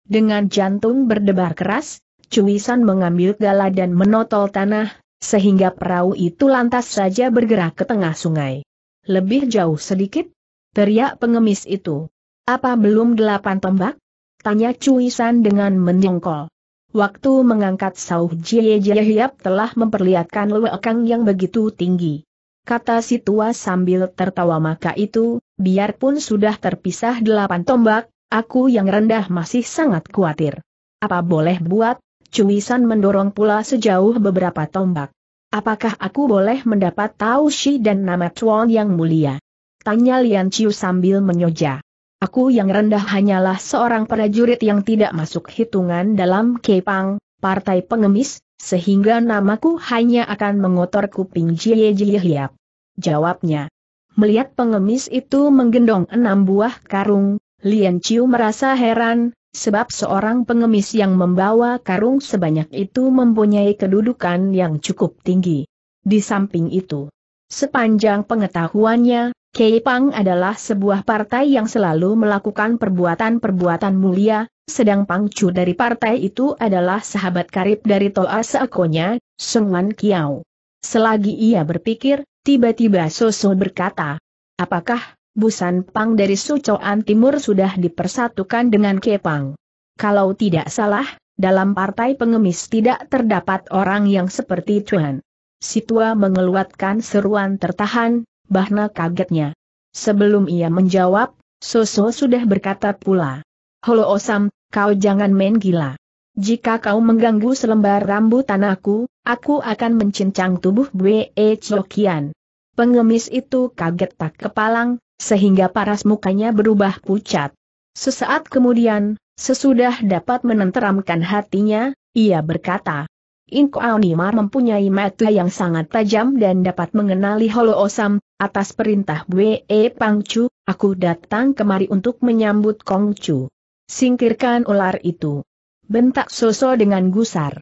Dengan jantung berdebar keras, Cuisan mengambil gala dan menotol tanah, sehingga perahu itu lantas saja bergerak ke tengah sungai. Lebih jauh sedikit? Teriak pengemis itu. Apa belum delapan tombak? Tanya Cuisan dengan menyongkol. Waktu mengangkat sauh Jie Jie Hiap telah memperlihatkan lewekang yang begitu tinggi. Kata si tua sambil tertawa maka itu, biarpun sudah terpisah delapan tombak, aku yang rendah masih sangat khawatir. Apa boleh buat, Cuisan mendorong pula sejauh beberapa tombak. Apakah aku boleh mendapat tahu Shi dan nama Chuan yang mulia? Tanya Lian Chiu sambil menyoja. Aku yang rendah hanyalah seorang prajurit yang tidak masuk hitungan dalam Kepang, partai pengemis, sehingga namaku hanya akan mengotor kuping Jie Jie Hiap. Jawabnya. Melihat pengemis itu menggendong enam buah karung, Lian Chiu merasa heran, Sebab seorang pengemis yang membawa karung sebanyak itu mempunyai kedudukan yang cukup tinggi. Di samping itu, sepanjang pengetahuannya, Keipang adalah sebuah partai yang selalu melakukan perbuatan-perbuatan mulia, sedang Pangcu dari partai itu adalah sahabat karib dari Toa Seakonya, Sengwan Kiao. Selagi ia berpikir, tiba-tiba Soso berkata, Apakah Busan Pang dari Sucoan Timur sudah dipersatukan dengan Kepang. Kalau tidak salah, dalam partai pengemis tidak terdapat orang yang seperti Tuan. Situa mengeluarkan seruan tertahan, bahna kagetnya. Sebelum ia menjawab, Soso sudah berkata pula. Holo Osam, kau jangan main gila. Jika kau mengganggu selembar rambut tanahku, aku akan mencincang tubuh Bwe Chokian. Pengemis itu kaget tak kepalang, sehingga paras mukanya berubah pucat. Sesaat kemudian, sesudah dapat menenteramkan hatinya, ia berkata, Inkoao Nima mempunyai mata yang sangat tajam dan dapat mengenali Holo Osam, atas perintah Bwe Pangcu, aku datang kemari untuk menyambut Kongcu. Singkirkan ular itu. Bentak Soso dengan gusar.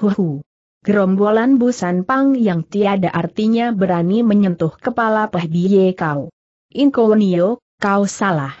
Huhu. Gerombolan Busan Pang yang tiada artinya berani menyentuh kepala Peh Kau. Inkolonio, kau salah.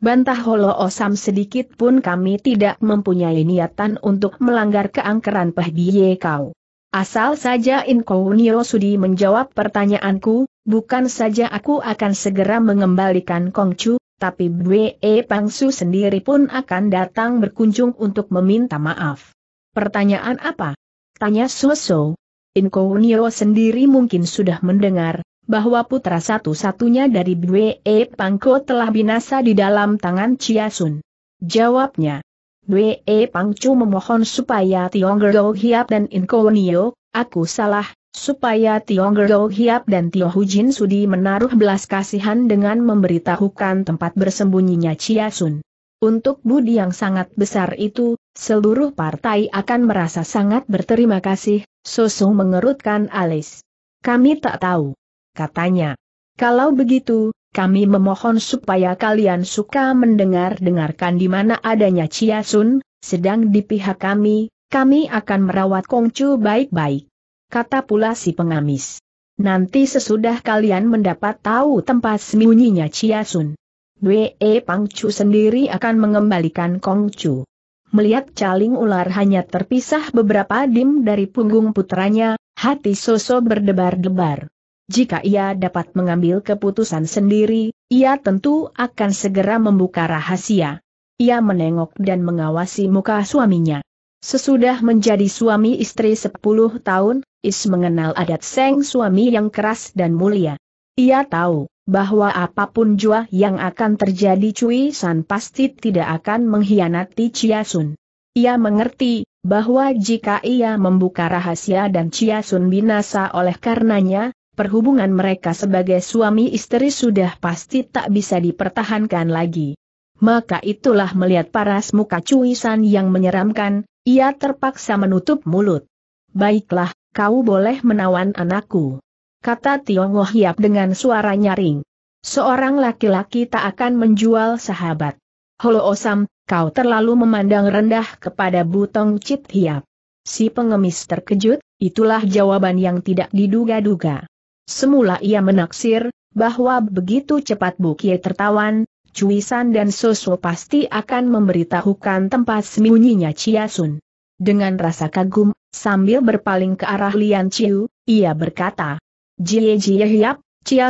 Bantah Holo Osam sedikit pun kami tidak mempunyai niatan untuk melanggar keangkeran pahdiye kau. Asal saja Inkolonio sudi menjawab pertanyaanku, bukan saja aku akan segera mengembalikan Kongcu, tapi Bwe Pangsu sendiri pun akan datang berkunjung untuk meminta maaf. Pertanyaan apa? Tanya Soso. Inkolonio sendiri mungkin sudah mendengar, bahwa putra satu-satunya dari Bwe e Pangko telah binasa di dalam tangan Chia Sun. Jawabnya. Bwe e Pangcu memohon supaya Tionggerdo Hiap dan Inkonio, aku salah, supaya Tionggerdo Hiap dan Tio Hujin Sudi menaruh belas kasihan dengan memberitahukan tempat bersembunyinya Chia Sun. Untuk budi yang sangat besar itu, seluruh partai akan merasa sangat berterima kasih, Soso mengerutkan alis. Kami tak tahu katanya. Kalau begitu, kami memohon supaya kalian suka mendengar-dengarkan di mana adanya Chia Sun, sedang di pihak kami, kami akan merawat Kongcu baik-baik. Kata pula si pengamis. Nanti sesudah kalian mendapat tahu tempat sembunyinya Chia Sun. Wee Pangcu sendiri akan mengembalikan Kongcu. Melihat caling ular hanya terpisah beberapa dim dari punggung putranya, hati Soso berdebar-debar. Jika ia dapat mengambil keputusan sendiri, ia tentu akan segera membuka rahasia. Ia menengok dan mengawasi muka suaminya. Sesudah menjadi suami istri 10 tahun, Is mengenal adat seng suami yang keras dan mulia. Ia tahu bahwa apapun jua yang akan terjadi Cui San pasti tidak akan mengkhianati Chia Sun. Ia mengerti bahwa jika ia membuka rahasia dan Chia Sun binasa oleh karenanya, perhubungan mereka sebagai suami istri sudah pasti tak bisa dipertahankan lagi. Maka itulah melihat paras muka cuisan yang menyeramkan, ia terpaksa menutup mulut. Baiklah, kau boleh menawan anakku. Kata Tionghoa Hiap dengan suara nyaring. Seorang laki-laki tak akan menjual sahabat. Holo Osam, kau terlalu memandang rendah kepada Butong Chit Hiap. Si pengemis terkejut, itulah jawaban yang tidak diduga-duga. Semula ia menaksir, bahwa begitu cepat Bukie tertawan, Cuisan dan Soso pasti akan memberitahukan tempat sembunyinya Sun. Dengan rasa kagum, sambil berpaling ke arah Lian Chiu, ia berkata, Jie Jie Hiap,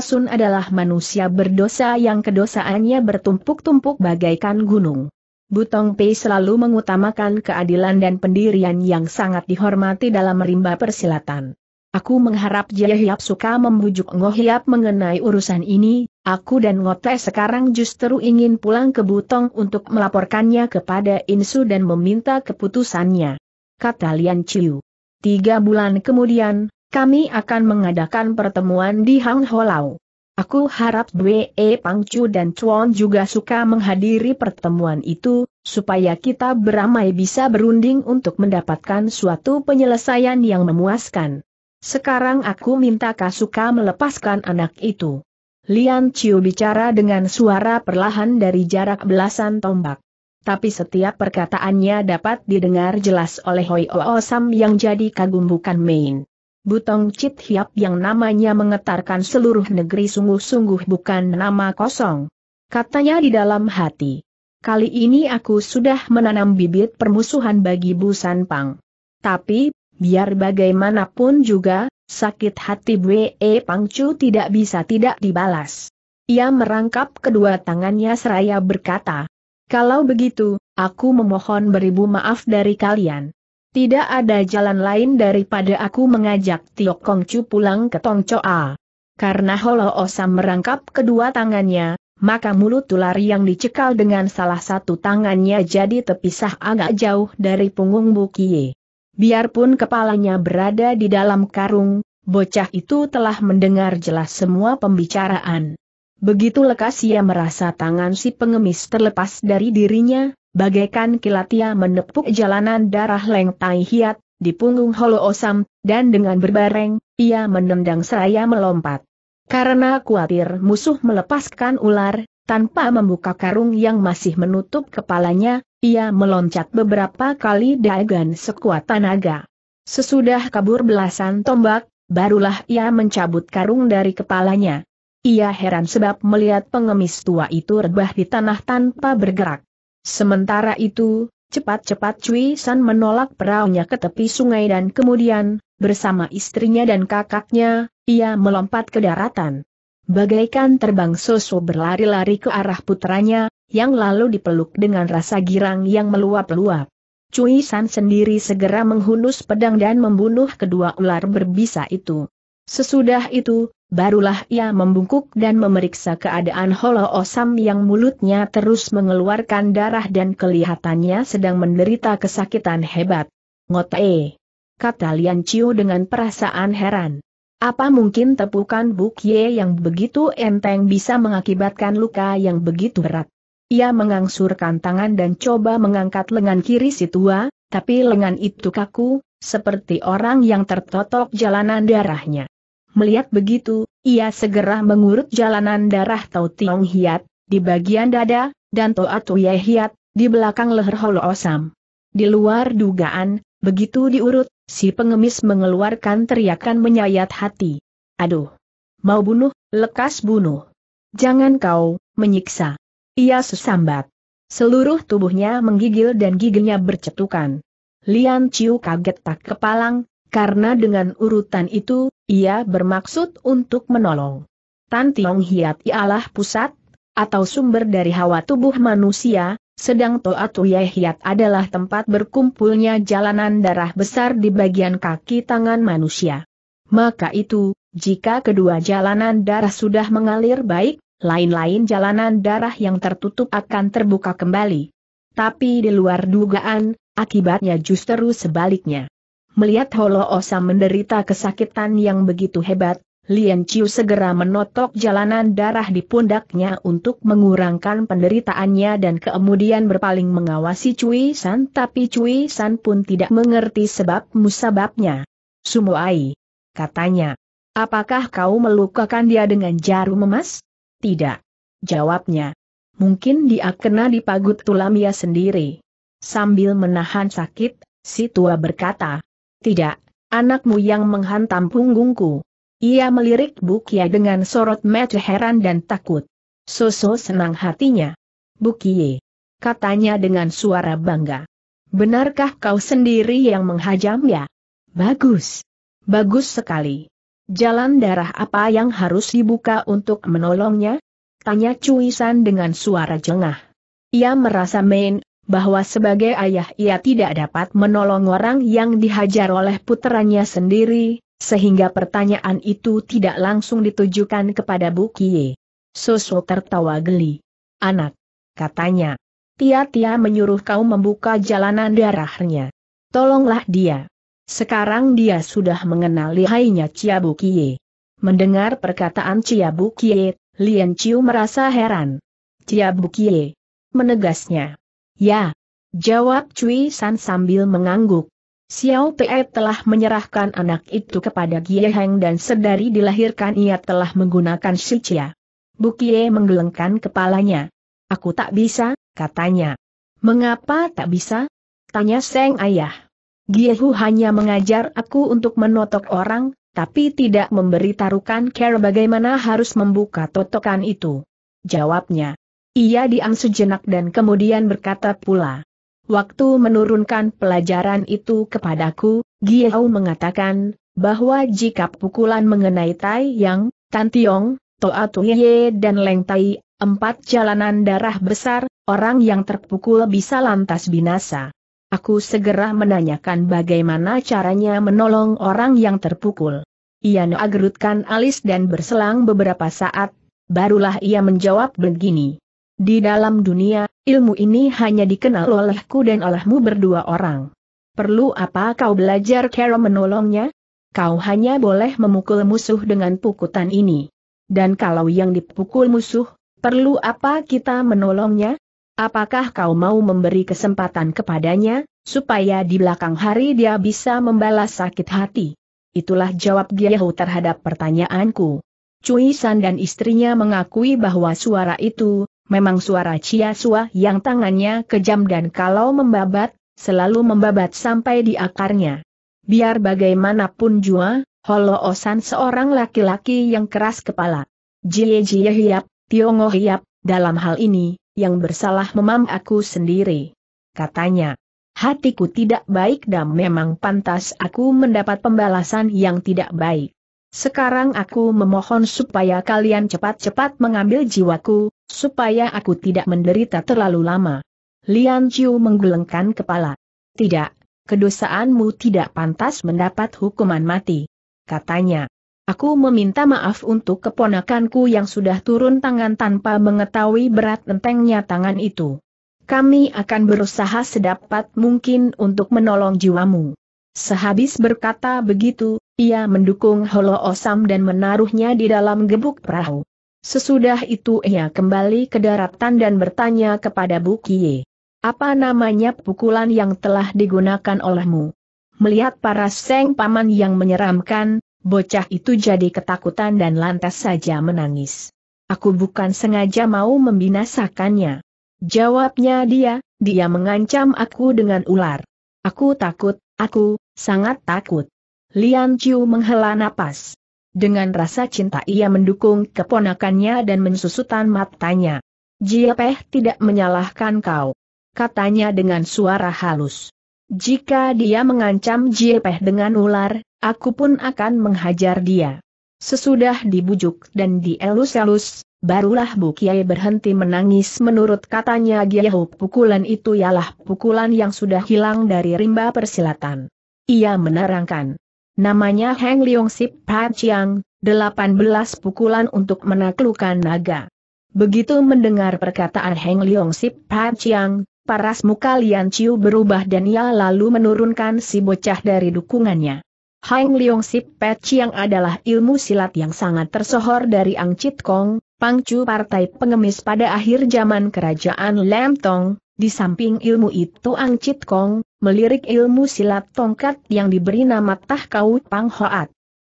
Sun adalah manusia berdosa yang kedosaannya bertumpuk-tumpuk bagaikan gunung. Butong Pei selalu mengutamakan keadilan dan pendirian yang sangat dihormati dalam rimba persilatan. Aku mengharap Jayahyap suka membujuk Ngohyap mengenai urusan ini, aku dan Ngote sekarang justru ingin pulang ke Butong untuk melaporkannya kepada Insu dan meminta keputusannya. Kata Lian Chiu. Tiga bulan kemudian, kami akan mengadakan pertemuan di Hang Holau. Aku harap Bwe Pangcu dan Chuan juga suka menghadiri pertemuan itu, supaya kita beramai bisa berunding untuk mendapatkan suatu penyelesaian yang memuaskan. Sekarang aku minta Kasuka melepaskan anak itu. Lian Chiu bicara dengan suara perlahan dari jarak belasan tombak. Tapi setiap perkataannya dapat didengar jelas oleh Hoi Oosam Sam yang jadi kagum bukan main. Butong Chit Hiap yang namanya mengetarkan seluruh negeri sungguh-sungguh bukan nama kosong. Katanya di dalam hati. Kali ini aku sudah menanam bibit permusuhan bagi Busan Pang. Tapi, biar bagaimanapun juga, sakit hati Bwe Pangcu tidak bisa tidak dibalas. Ia merangkap kedua tangannya seraya berkata, Kalau begitu, aku memohon beribu maaf dari kalian. Tidak ada jalan lain daripada aku mengajak Tio Kongcu pulang ke Tongcoa. Karena Holo Osa merangkap kedua tangannya, maka mulut ular yang dicekal dengan salah satu tangannya jadi terpisah agak jauh dari punggung Bukie. Biarpun kepalanya berada di dalam karung, bocah itu telah mendengar jelas semua pembicaraan. Begitu lekas ia merasa tangan si pengemis terlepas dari dirinya, bagaikan kilat ia menepuk jalanan darah Leng Tai Hiat, di punggung Holo Osam, dan dengan berbareng, ia menendang seraya melompat. Karena khawatir musuh melepaskan ular, tanpa membuka karung yang masih menutup kepalanya, ia meloncat beberapa kali dagan sekuat tenaga. Sesudah kabur belasan tombak, barulah ia mencabut karung dari kepalanya. Ia heran sebab melihat pengemis tua itu rebah di tanah tanpa bergerak. Sementara itu, cepat-cepat Cui San menolak peraunya ke tepi sungai dan kemudian, bersama istrinya dan kakaknya, ia melompat ke daratan. Bagaikan terbang Soso berlari-lari ke arah putranya, yang lalu dipeluk dengan rasa girang yang meluap-luap. Cui San sendiri segera menghunus pedang dan membunuh kedua ular berbisa itu. Sesudah itu, barulah ia membungkuk dan memeriksa keadaan Holo Osam yang mulutnya terus mengeluarkan darah dan kelihatannya sedang menderita kesakitan hebat. Ngote! Kata Lian Chiu dengan perasaan heran. Apa mungkin tepukan buk ye yang begitu enteng bisa mengakibatkan luka yang begitu berat? Ia mengangsurkan tangan dan coba mengangkat lengan kiri si tua, tapi lengan itu kaku, seperti orang yang tertotok jalanan darahnya. Melihat begitu, ia segera mengurut jalanan darah Tau Tiong Hiat, di bagian dada, dan Toa Tuye Hiat, di belakang leher Holo Osam. Di luar dugaan, begitu diurut, Si pengemis mengeluarkan teriakan menyayat hati. Aduh! Mau bunuh, lekas bunuh. Jangan kau, menyiksa. Ia sesambat. Seluruh tubuhnya menggigil dan giginya bercetukan. Lian Ciu kaget tak kepalang, karena dengan urutan itu, ia bermaksud untuk menolong. Tan Tiong Hiat ialah pusat, atau sumber dari hawa tubuh manusia, sedang Toatu Yahyat adalah tempat berkumpulnya jalanan darah besar di bagian kaki tangan manusia. Maka itu, jika kedua jalanan darah sudah mengalir baik, lain-lain jalanan darah yang tertutup akan terbuka kembali. Tapi di luar dugaan, akibatnya justru sebaliknya. Melihat Holo Osa menderita kesakitan yang begitu hebat, Lian Chiu segera menotok jalanan darah di pundaknya untuk mengurangkan penderitaannya dan kemudian berpaling mengawasi Cui San tapi Cui San pun tidak mengerti sebab musababnya. Sumuai. Katanya. Apakah kau melukakan dia dengan jarum emas? Tidak. Jawabnya. Mungkin dia kena dipagut Tulamia sendiri. Sambil menahan sakit, si tua berkata. Tidak, anakmu yang menghantam punggungku. Ia melirik Bukia dengan sorot mata heran dan takut. Soso senang hatinya. Bukie. Katanya dengan suara bangga. Benarkah kau sendiri yang menghajamnya? Bagus. Bagus sekali. Jalan darah apa yang harus dibuka untuk menolongnya? Tanya Cuisan dengan suara jengah. Ia merasa main, bahwa sebagai ayah ia tidak dapat menolong orang yang dihajar oleh putranya sendiri, sehingga pertanyaan itu tidak langsung ditujukan kepada Bu Kie. Soso tertawa geli. Anak, katanya. Tia-tia menyuruh kau membuka jalanan darahnya. Tolonglah dia. Sekarang dia sudah mengenal lihainya Kie. Mendengar perkataan Cia Bu Kie, Lian Chiu merasa heran. Cia Bu Kie, Menegasnya. Ya. Jawab Cui San sambil mengangguk. Xiao Pei telah menyerahkan anak itu kepada Gie Heng dan sedari dilahirkan ia telah menggunakan Shichia. Bukie menggelengkan kepalanya. Aku tak bisa, katanya. Mengapa tak bisa? Tanya Seng Ayah. Giehu hanya mengajar aku untuk menotok orang, tapi tidak memberi tarukan care bagaimana harus membuka totokan itu. Jawabnya. Ia diam sejenak dan kemudian berkata pula. Waktu menurunkan pelajaran itu kepadaku, Giao mengatakan, bahwa jika pukulan mengenai Tai Yang, Tan Tiong, Toa Tuye dan Leng Tai, empat jalanan darah besar, orang yang terpukul bisa lantas binasa. Aku segera menanyakan bagaimana caranya menolong orang yang terpukul. Ia mengerutkan alis dan berselang beberapa saat, barulah ia menjawab begini. Di dalam dunia, ilmu ini hanya dikenal olehku dan olehmu berdua orang. Perlu apa kau belajar cara menolongnya? Kau hanya boleh memukul musuh dengan pukutan ini. Dan kalau yang dipukul musuh, perlu apa kita menolongnya? Apakah kau mau memberi kesempatan kepadanya, supaya di belakang hari dia bisa membalas sakit hati? Itulah jawab Giyahu terhadap pertanyaanku. Cui San dan istrinya mengakui bahwa suara itu, memang suara Chia Sua yang tangannya kejam dan kalau membabat, selalu membabat sampai di akarnya. Biar bagaimanapun jua, Holo Osan seorang laki-laki yang keras kepala. Jie Jie Hiap, Tiongo Hiap, dalam hal ini, yang bersalah memang aku sendiri. Katanya, hatiku tidak baik dan memang pantas aku mendapat pembalasan yang tidak baik. Sekarang aku memohon supaya kalian cepat-cepat mengambil jiwaku, supaya aku tidak menderita terlalu lama. Lian Chiu menggelengkan kepala. Tidak, kedosaanmu tidak pantas mendapat hukuman mati. Katanya, aku meminta maaf untuk keponakanku yang sudah turun tangan tanpa mengetahui berat entengnya tangan itu. Kami akan berusaha sedapat mungkin untuk menolong jiwamu. Sehabis berkata begitu, ia mendukung Holo Osam dan menaruhnya di dalam gebuk perahu. Sesudah itu ia kembali ke daratan dan bertanya kepada Bukie. Apa namanya pukulan yang telah digunakan olehmu? Melihat para seng paman yang menyeramkan, bocah itu jadi ketakutan dan lantas saja menangis. Aku bukan sengaja mau membinasakannya. Jawabnya dia, dia mengancam aku dengan ular. Aku takut, aku, sangat takut. Lian Chiu menghela napas. Dengan rasa cinta ia mendukung keponakannya dan mensusutan matanya. Jiapeh tidak menyalahkan kau. Katanya dengan suara halus. Jika dia mengancam Jiapeh dengan ular, aku pun akan menghajar dia. Sesudah dibujuk dan dielus-elus, barulah Bu Kiai berhenti menangis menurut katanya Giyahu pukulan itu ialah pukulan yang sudah hilang dari rimba persilatan. Ia menerangkan, Namanya Heng Leong Sip Chiang, 18 pukulan untuk menaklukkan naga. Begitu mendengar perkataan Heng Leong Sip Chiang, paras muka Lian Chiu berubah dan ia lalu menurunkan si bocah dari dukungannya. Heng Leong Sip Chiang adalah ilmu silat yang sangat tersohor dari Ang Chit Kong, pangcu partai pengemis pada akhir zaman kerajaan Lam Tong, di samping ilmu itu Ang Chit Kong, melirik ilmu silat tongkat yang diberi nama Tah Kau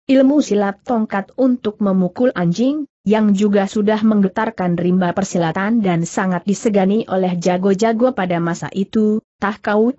Ilmu silat tongkat untuk memukul anjing, yang juga sudah menggetarkan rimba persilatan dan sangat disegani oleh jago-jago pada masa itu, Tah Kau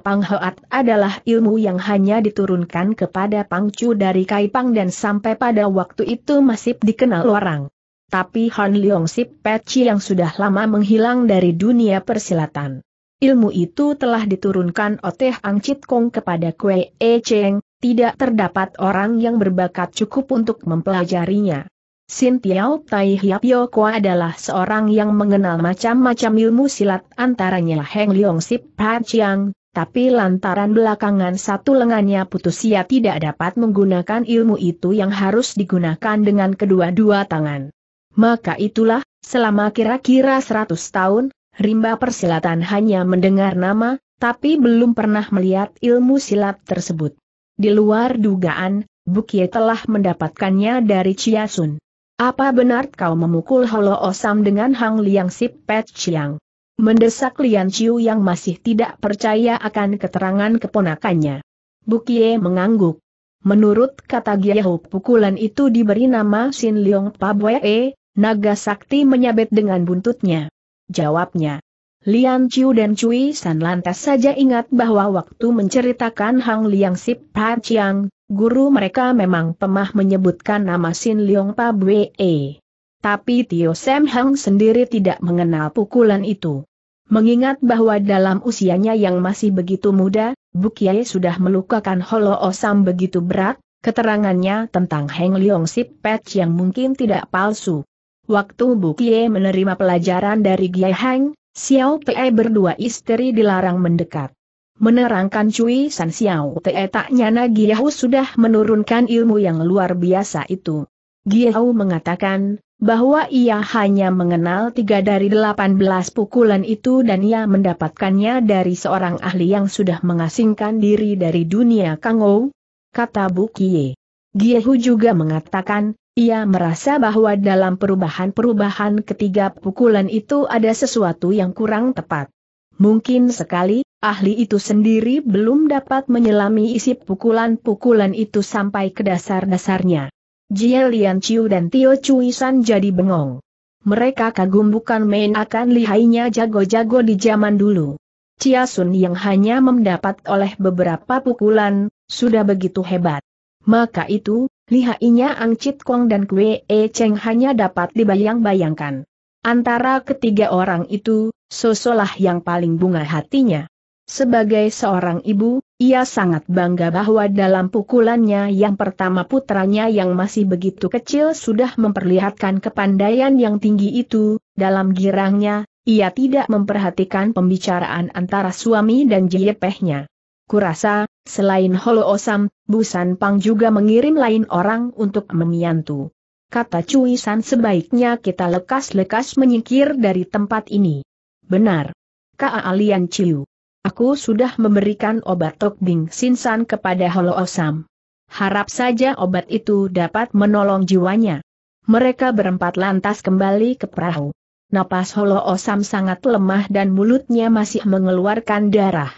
adalah ilmu yang hanya diturunkan kepada Pangcu dari Kaipang dan sampai pada waktu itu masih dikenal orang. Tapi Han Leong Sip Peci yang sudah lama menghilang dari dunia persilatan. Ilmu itu telah diturunkan Oteh Angcit Kong kepada Kue E Cheng, tidak terdapat orang yang berbakat cukup untuk mempelajarinya. Sin Tiao Tai Hiap Yoko adalah seorang yang mengenal macam-macam ilmu silat antaranya Heng Leong Sip Pa Chiang, tapi lantaran belakangan satu lengannya putus ia tidak dapat menggunakan ilmu itu yang harus digunakan dengan kedua-dua tangan. Maka itulah, selama kira-kira seratus tahun, Rimba persilatan hanya mendengar nama, tapi belum pernah melihat ilmu silat tersebut. Di luar dugaan, Bukie telah mendapatkannya dari Chiasun. Apa benar kau memukul Holo Osam dengan Hang Liang Sip Pet Chiang? Mendesak Lian Chiu yang masih tidak percaya akan keterangan keponakannya. Bukie mengangguk. Menurut kata Giyahu pukulan itu diberi nama Sin Leong Pabwe, naga sakti menyabet dengan buntutnya jawabnya. Lian Chiu dan Cui San lantas saja ingat bahwa waktu menceritakan Hang Liang Sip Pa Chiang, guru mereka memang pemah menyebutkan nama Sin Leong Pa Bwe. E. Tapi Tio Sam Hang sendiri tidak mengenal pukulan itu. Mengingat bahwa dalam usianya yang masih begitu muda, Bukiai sudah melukakan Holo Osam begitu berat, keterangannya tentang Hang Liang Sip Pet yang mungkin tidak palsu. Waktu bu Kie menerima pelajaran dari Gye Heng, Xiao Pei berdua istri dilarang mendekat. Menerangkan Cui San Xiao Te tak nyana Giahu sudah menurunkan ilmu yang luar biasa itu. Giahu mengatakan, bahwa ia hanya mengenal tiga dari delapan belas pukulan itu dan ia mendapatkannya dari seorang ahli yang sudah mengasingkan diri dari dunia Kangou, kata bu Bukie. Giehu juga mengatakan, ia merasa bahwa dalam perubahan-perubahan ketiga pukulan itu ada sesuatu yang kurang tepat. Mungkin sekali, ahli itu sendiri belum dapat menyelami isi pukulan-pukulan itu sampai ke dasar-dasarnya. Jie Lian Chiu dan Tio Cui San jadi bengong. Mereka kagum bukan main akan lihainya jago-jago di zaman dulu. Chia Sun yang hanya mendapat oleh beberapa pukulan, sudah begitu hebat. Maka itu, Lihainya Chit Kong dan Kwe E Cheng hanya dapat dibayang-bayangkan. Antara ketiga orang itu, Sosolah yang paling bunga hatinya. Sebagai seorang ibu, ia sangat bangga bahwa dalam pukulannya yang pertama putranya yang masih begitu kecil sudah memperlihatkan kepandaian yang tinggi itu, dalam girangnya, ia tidak memperhatikan pembicaraan antara suami dan jiepehnya. Kurasa, selain Holo Osam, Busan Pang juga mengirim lain orang untuk memiantu. Kata Cui San sebaiknya kita lekas-lekas menyingkir dari tempat ini. Benar. Kaalian Ciu. Aku sudah memberikan obat Tok Sin San kepada Holo Osam. Harap saja obat itu dapat menolong jiwanya. Mereka berempat lantas kembali ke perahu. Napas Holo Osam sangat lemah dan mulutnya masih mengeluarkan darah.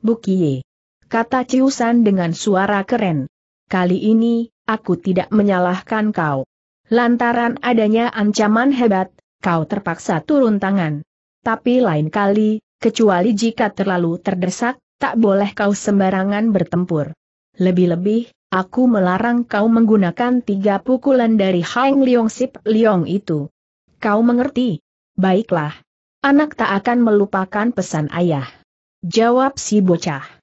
Bukie kata Ciusan dengan suara keren. Kali ini, aku tidak menyalahkan kau. Lantaran adanya ancaman hebat, kau terpaksa turun tangan. Tapi lain kali, kecuali jika terlalu terdesak, tak boleh kau sembarangan bertempur. Lebih-lebih, aku melarang kau menggunakan tiga pukulan dari Hang Leong Sip Leong itu. Kau mengerti? Baiklah. Anak tak akan melupakan pesan ayah. Jawab si bocah.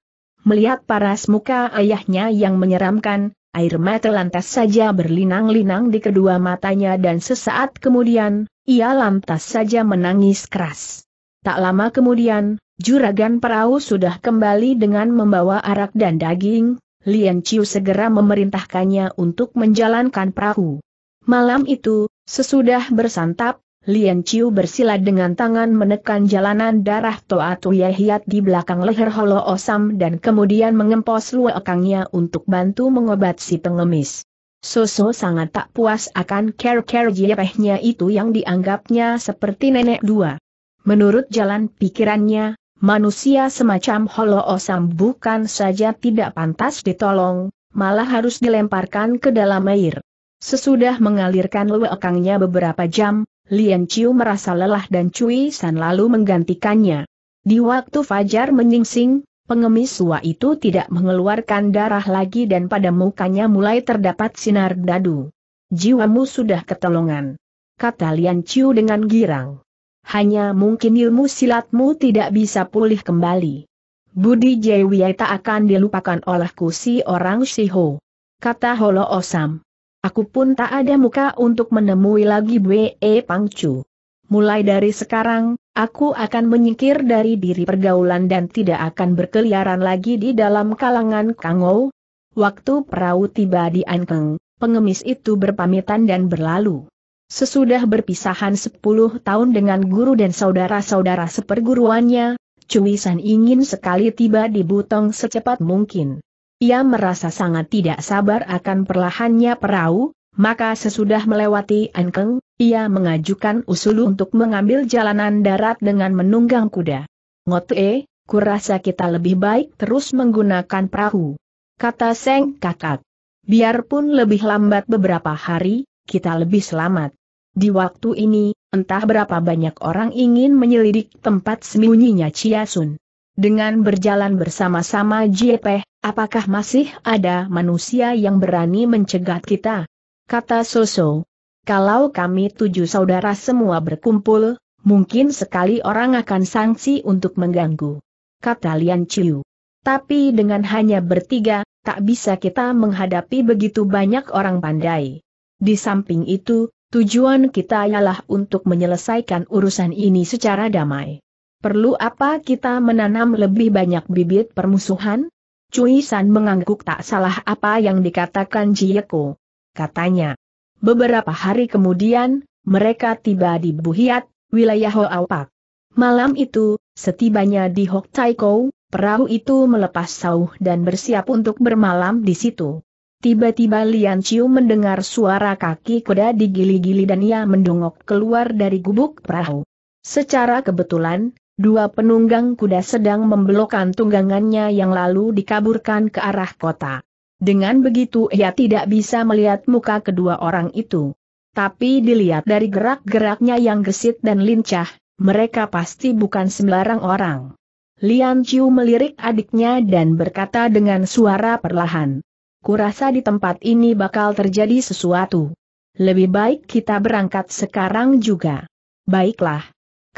Melihat paras muka ayahnya yang menyeramkan, air mata lantas saja berlinang-linang di kedua matanya dan sesaat kemudian, ia lantas saja menangis keras. Tak lama kemudian, juragan perahu sudah kembali dengan membawa arak dan daging, Lian Chiu segera memerintahkannya untuk menjalankan perahu. Malam itu, sesudah bersantap, Lian Chiu bersilat dengan tangan menekan jalanan darah Toa Tuyehiat di belakang leher Holo Osam dan kemudian mengempos luekangnya untuk bantu mengobat si pengemis. Soso sangat tak puas akan care-care jirehnya itu yang dianggapnya seperti nenek dua. Menurut jalan pikirannya, manusia semacam Holo Osam bukan saja tidak pantas ditolong, malah harus dilemparkan ke dalam air. Sesudah mengalirkan luekangnya beberapa jam, Lian Chiu merasa lelah dan Cui San lalu menggantikannya. Di waktu fajar menyingsing, pengemis tua itu tidak mengeluarkan darah lagi dan pada mukanya mulai terdapat sinar dadu. Jiwamu sudah ketolongan. Kata Lian Chiu dengan girang. Hanya mungkin ilmu silatmu tidak bisa pulih kembali. Budi Jewiai tak akan dilupakan oleh si orang Shihou, Kata Holo Osam. Aku pun tak ada muka untuk menemui lagi Bwe Pangcu. Mulai dari sekarang, aku akan menyingkir dari diri pergaulan dan tidak akan berkeliaran lagi di dalam kalangan Kangou. Waktu perahu tiba di Ankeng, pengemis itu berpamitan dan berlalu. Sesudah berpisahan 10 tahun dengan guru dan saudara-saudara seperguruannya, Cui San ingin sekali tiba di Butong secepat mungkin. Ia merasa sangat tidak sabar akan perlahannya perahu, maka sesudah melewati Ankeng, ia mengajukan usul untuk mengambil jalanan darat dengan menunggang kuda. Ngote, kurasa kita lebih baik terus menggunakan perahu. Kata Seng Kakak. Biarpun lebih lambat beberapa hari, kita lebih selamat. Di waktu ini, entah berapa banyak orang ingin menyelidik tempat sembunyinya Chia Sun. Dengan berjalan bersama-sama Jiepeh, apakah masih ada manusia yang berani mencegat kita? Kata Soso. Kalau kami tujuh saudara semua berkumpul, mungkin sekali orang akan sanksi untuk mengganggu. Kata Lian Chiu. Tapi dengan hanya bertiga, tak bisa kita menghadapi begitu banyak orang pandai. Di samping itu, tujuan kita ialah untuk menyelesaikan urusan ini secara damai. Perlu apa kita menanam lebih banyak bibit permusuhan? Cui San mengangguk tak salah apa yang dikatakan Jieko. Katanya. Beberapa hari kemudian, mereka tiba di Buhiat, wilayah Hoaopak. Malam itu, setibanya di Hok Taiko, perahu itu melepas sauh dan bersiap untuk bermalam di situ. Tiba-tiba Lian Chiu mendengar suara kaki kuda digili-gili dan ia mendongok keluar dari gubuk perahu. Secara kebetulan, Dua penunggang kuda sedang membelokkan tunggangannya yang lalu dikaburkan ke arah kota. Dengan begitu ia tidak bisa melihat muka kedua orang itu. Tapi dilihat dari gerak-geraknya yang gesit dan lincah, mereka pasti bukan sembarang orang. Lian Chiu melirik adiknya dan berkata dengan suara perlahan. Kurasa di tempat ini bakal terjadi sesuatu. Lebih baik kita berangkat sekarang juga. Baiklah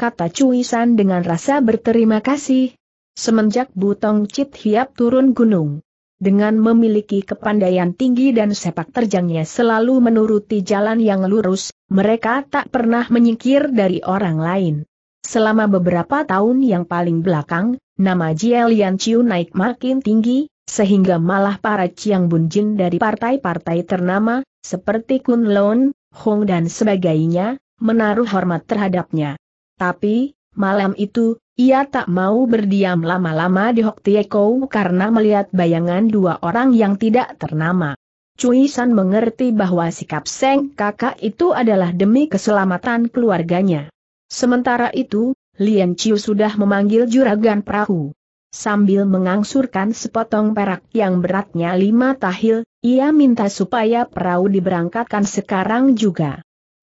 kata Cuisan dengan rasa berterima kasih. Semenjak Butong Cit Hiap turun gunung. Dengan memiliki kepandaian tinggi dan sepak terjangnya selalu menuruti jalan yang lurus, mereka tak pernah menyingkir dari orang lain. Selama beberapa tahun yang paling belakang, nama Jielian Chiu naik makin tinggi, sehingga malah para Chiang Bunjin dari partai-partai ternama, seperti Kunlun, Hong dan sebagainya, menaruh hormat terhadapnya. Tapi, malam itu, ia tak mau berdiam lama-lama di Hok karena melihat bayangan dua orang yang tidak ternama. Cui San mengerti bahwa sikap Seng kakak itu adalah demi keselamatan keluarganya. Sementara itu, Lian Chiu sudah memanggil juragan perahu. Sambil mengangsurkan sepotong perak yang beratnya lima tahil, ia minta supaya perahu diberangkatkan sekarang juga.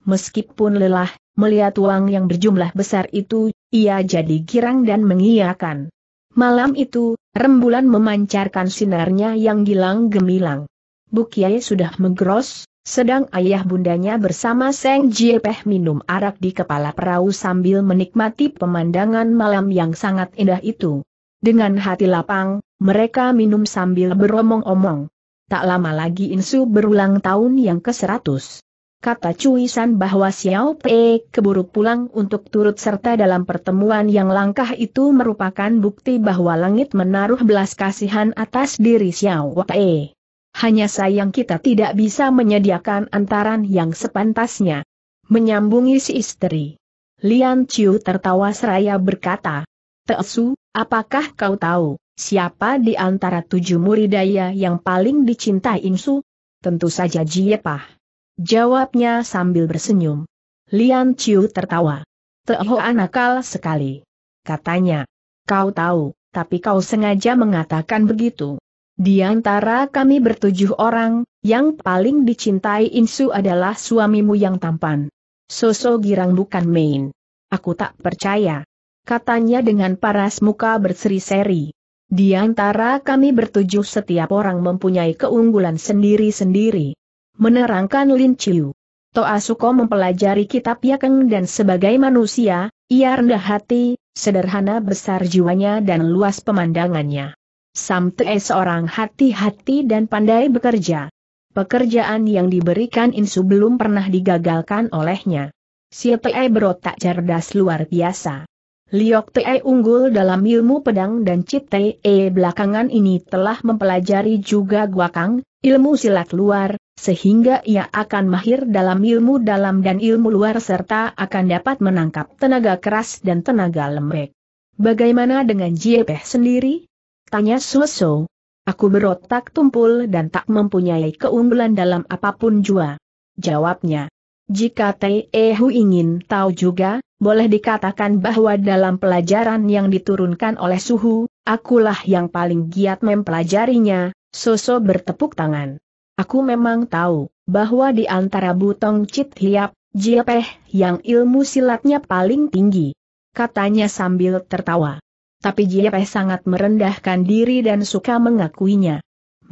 Meskipun lelah, Melihat uang yang berjumlah besar itu, ia jadi girang dan mengiyakan. Malam itu, rembulan memancarkan sinarnya yang gilang gemilang. Bukiai sudah menggeros, sedang ayah bundanya bersama Seng Jiepeh minum arak di kepala perahu sambil menikmati pemandangan malam yang sangat indah itu. Dengan hati lapang, mereka minum sambil beromong-omong. Tak lama lagi Insu berulang tahun yang ke-100 kata Cui San bahwa Xiao Pei keburu pulang untuk turut serta dalam pertemuan yang langkah itu merupakan bukti bahwa langit menaruh belas kasihan atas diri Xiao Pei. Hanya sayang kita tidak bisa menyediakan antaran yang sepantasnya. Menyambungi si istri. Lian Chiu tertawa seraya berkata, Teesu, apakah kau tahu, siapa di antara tujuh muridaya yang paling dicintai Insu? Tentu saja Jiepah. Jawabnya sambil bersenyum. Lian Chiu tertawa. Teho anakal sekali. Katanya. Kau tahu, tapi kau sengaja mengatakan begitu. Di antara kami bertujuh orang, yang paling dicintai Insu adalah suamimu yang tampan. Soso girang bukan main. Aku tak percaya. Katanya dengan paras muka berseri-seri. Di antara kami bertujuh setiap orang mempunyai keunggulan sendiri-sendiri. Menerangkan Lin Chiu. Toa Suko mempelajari kitab Yakeng dan sebagai manusia, ia rendah hati, sederhana besar jiwanya dan luas pemandangannya. Sam Samte seorang hati-hati dan pandai bekerja. Pekerjaan yang diberikan Insu belum pernah digagalkan olehnya. Siete berotak cerdas luar biasa. Liok Tei unggul dalam ilmu pedang dan Cit Te belakangan ini telah mempelajari juga guakang, ilmu silat luar, sehingga ia akan mahir dalam ilmu dalam dan ilmu luar serta akan dapat menangkap tenaga keras dan tenaga lembek. Bagaimana dengan Jiepeh sendiri? Tanya Suso. Aku berotak tumpul dan tak mempunyai keunggulan dalam apapun jua. Jawabnya. Jika Tehu ingin tahu juga, boleh dikatakan bahwa dalam pelajaran yang diturunkan oleh suhu, akulah yang paling giat mempelajarinya, Soso bertepuk tangan. Aku memang tahu, bahwa di antara Butong Cit Hiap, Jiepeh yang ilmu silatnya paling tinggi. Katanya sambil tertawa. Tapi Jiepeh sangat merendahkan diri dan suka mengakuinya.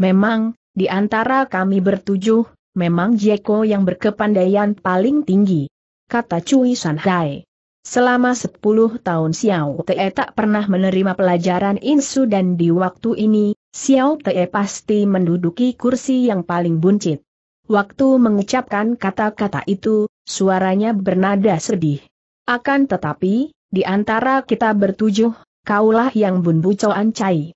Memang, di antara kami bertujuh, memang Jeko yang berkepandaian paling tinggi. Kata Cui Sanhai. Selama 10 tahun Xiao Te tak pernah menerima pelajaran insu dan di waktu ini, Xiao Te pasti menduduki kursi yang paling buncit. Waktu mengucapkan kata-kata itu, suaranya bernada sedih. Akan tetapi, di antara kita bertujuh, kaulah yang bun bucoan cair.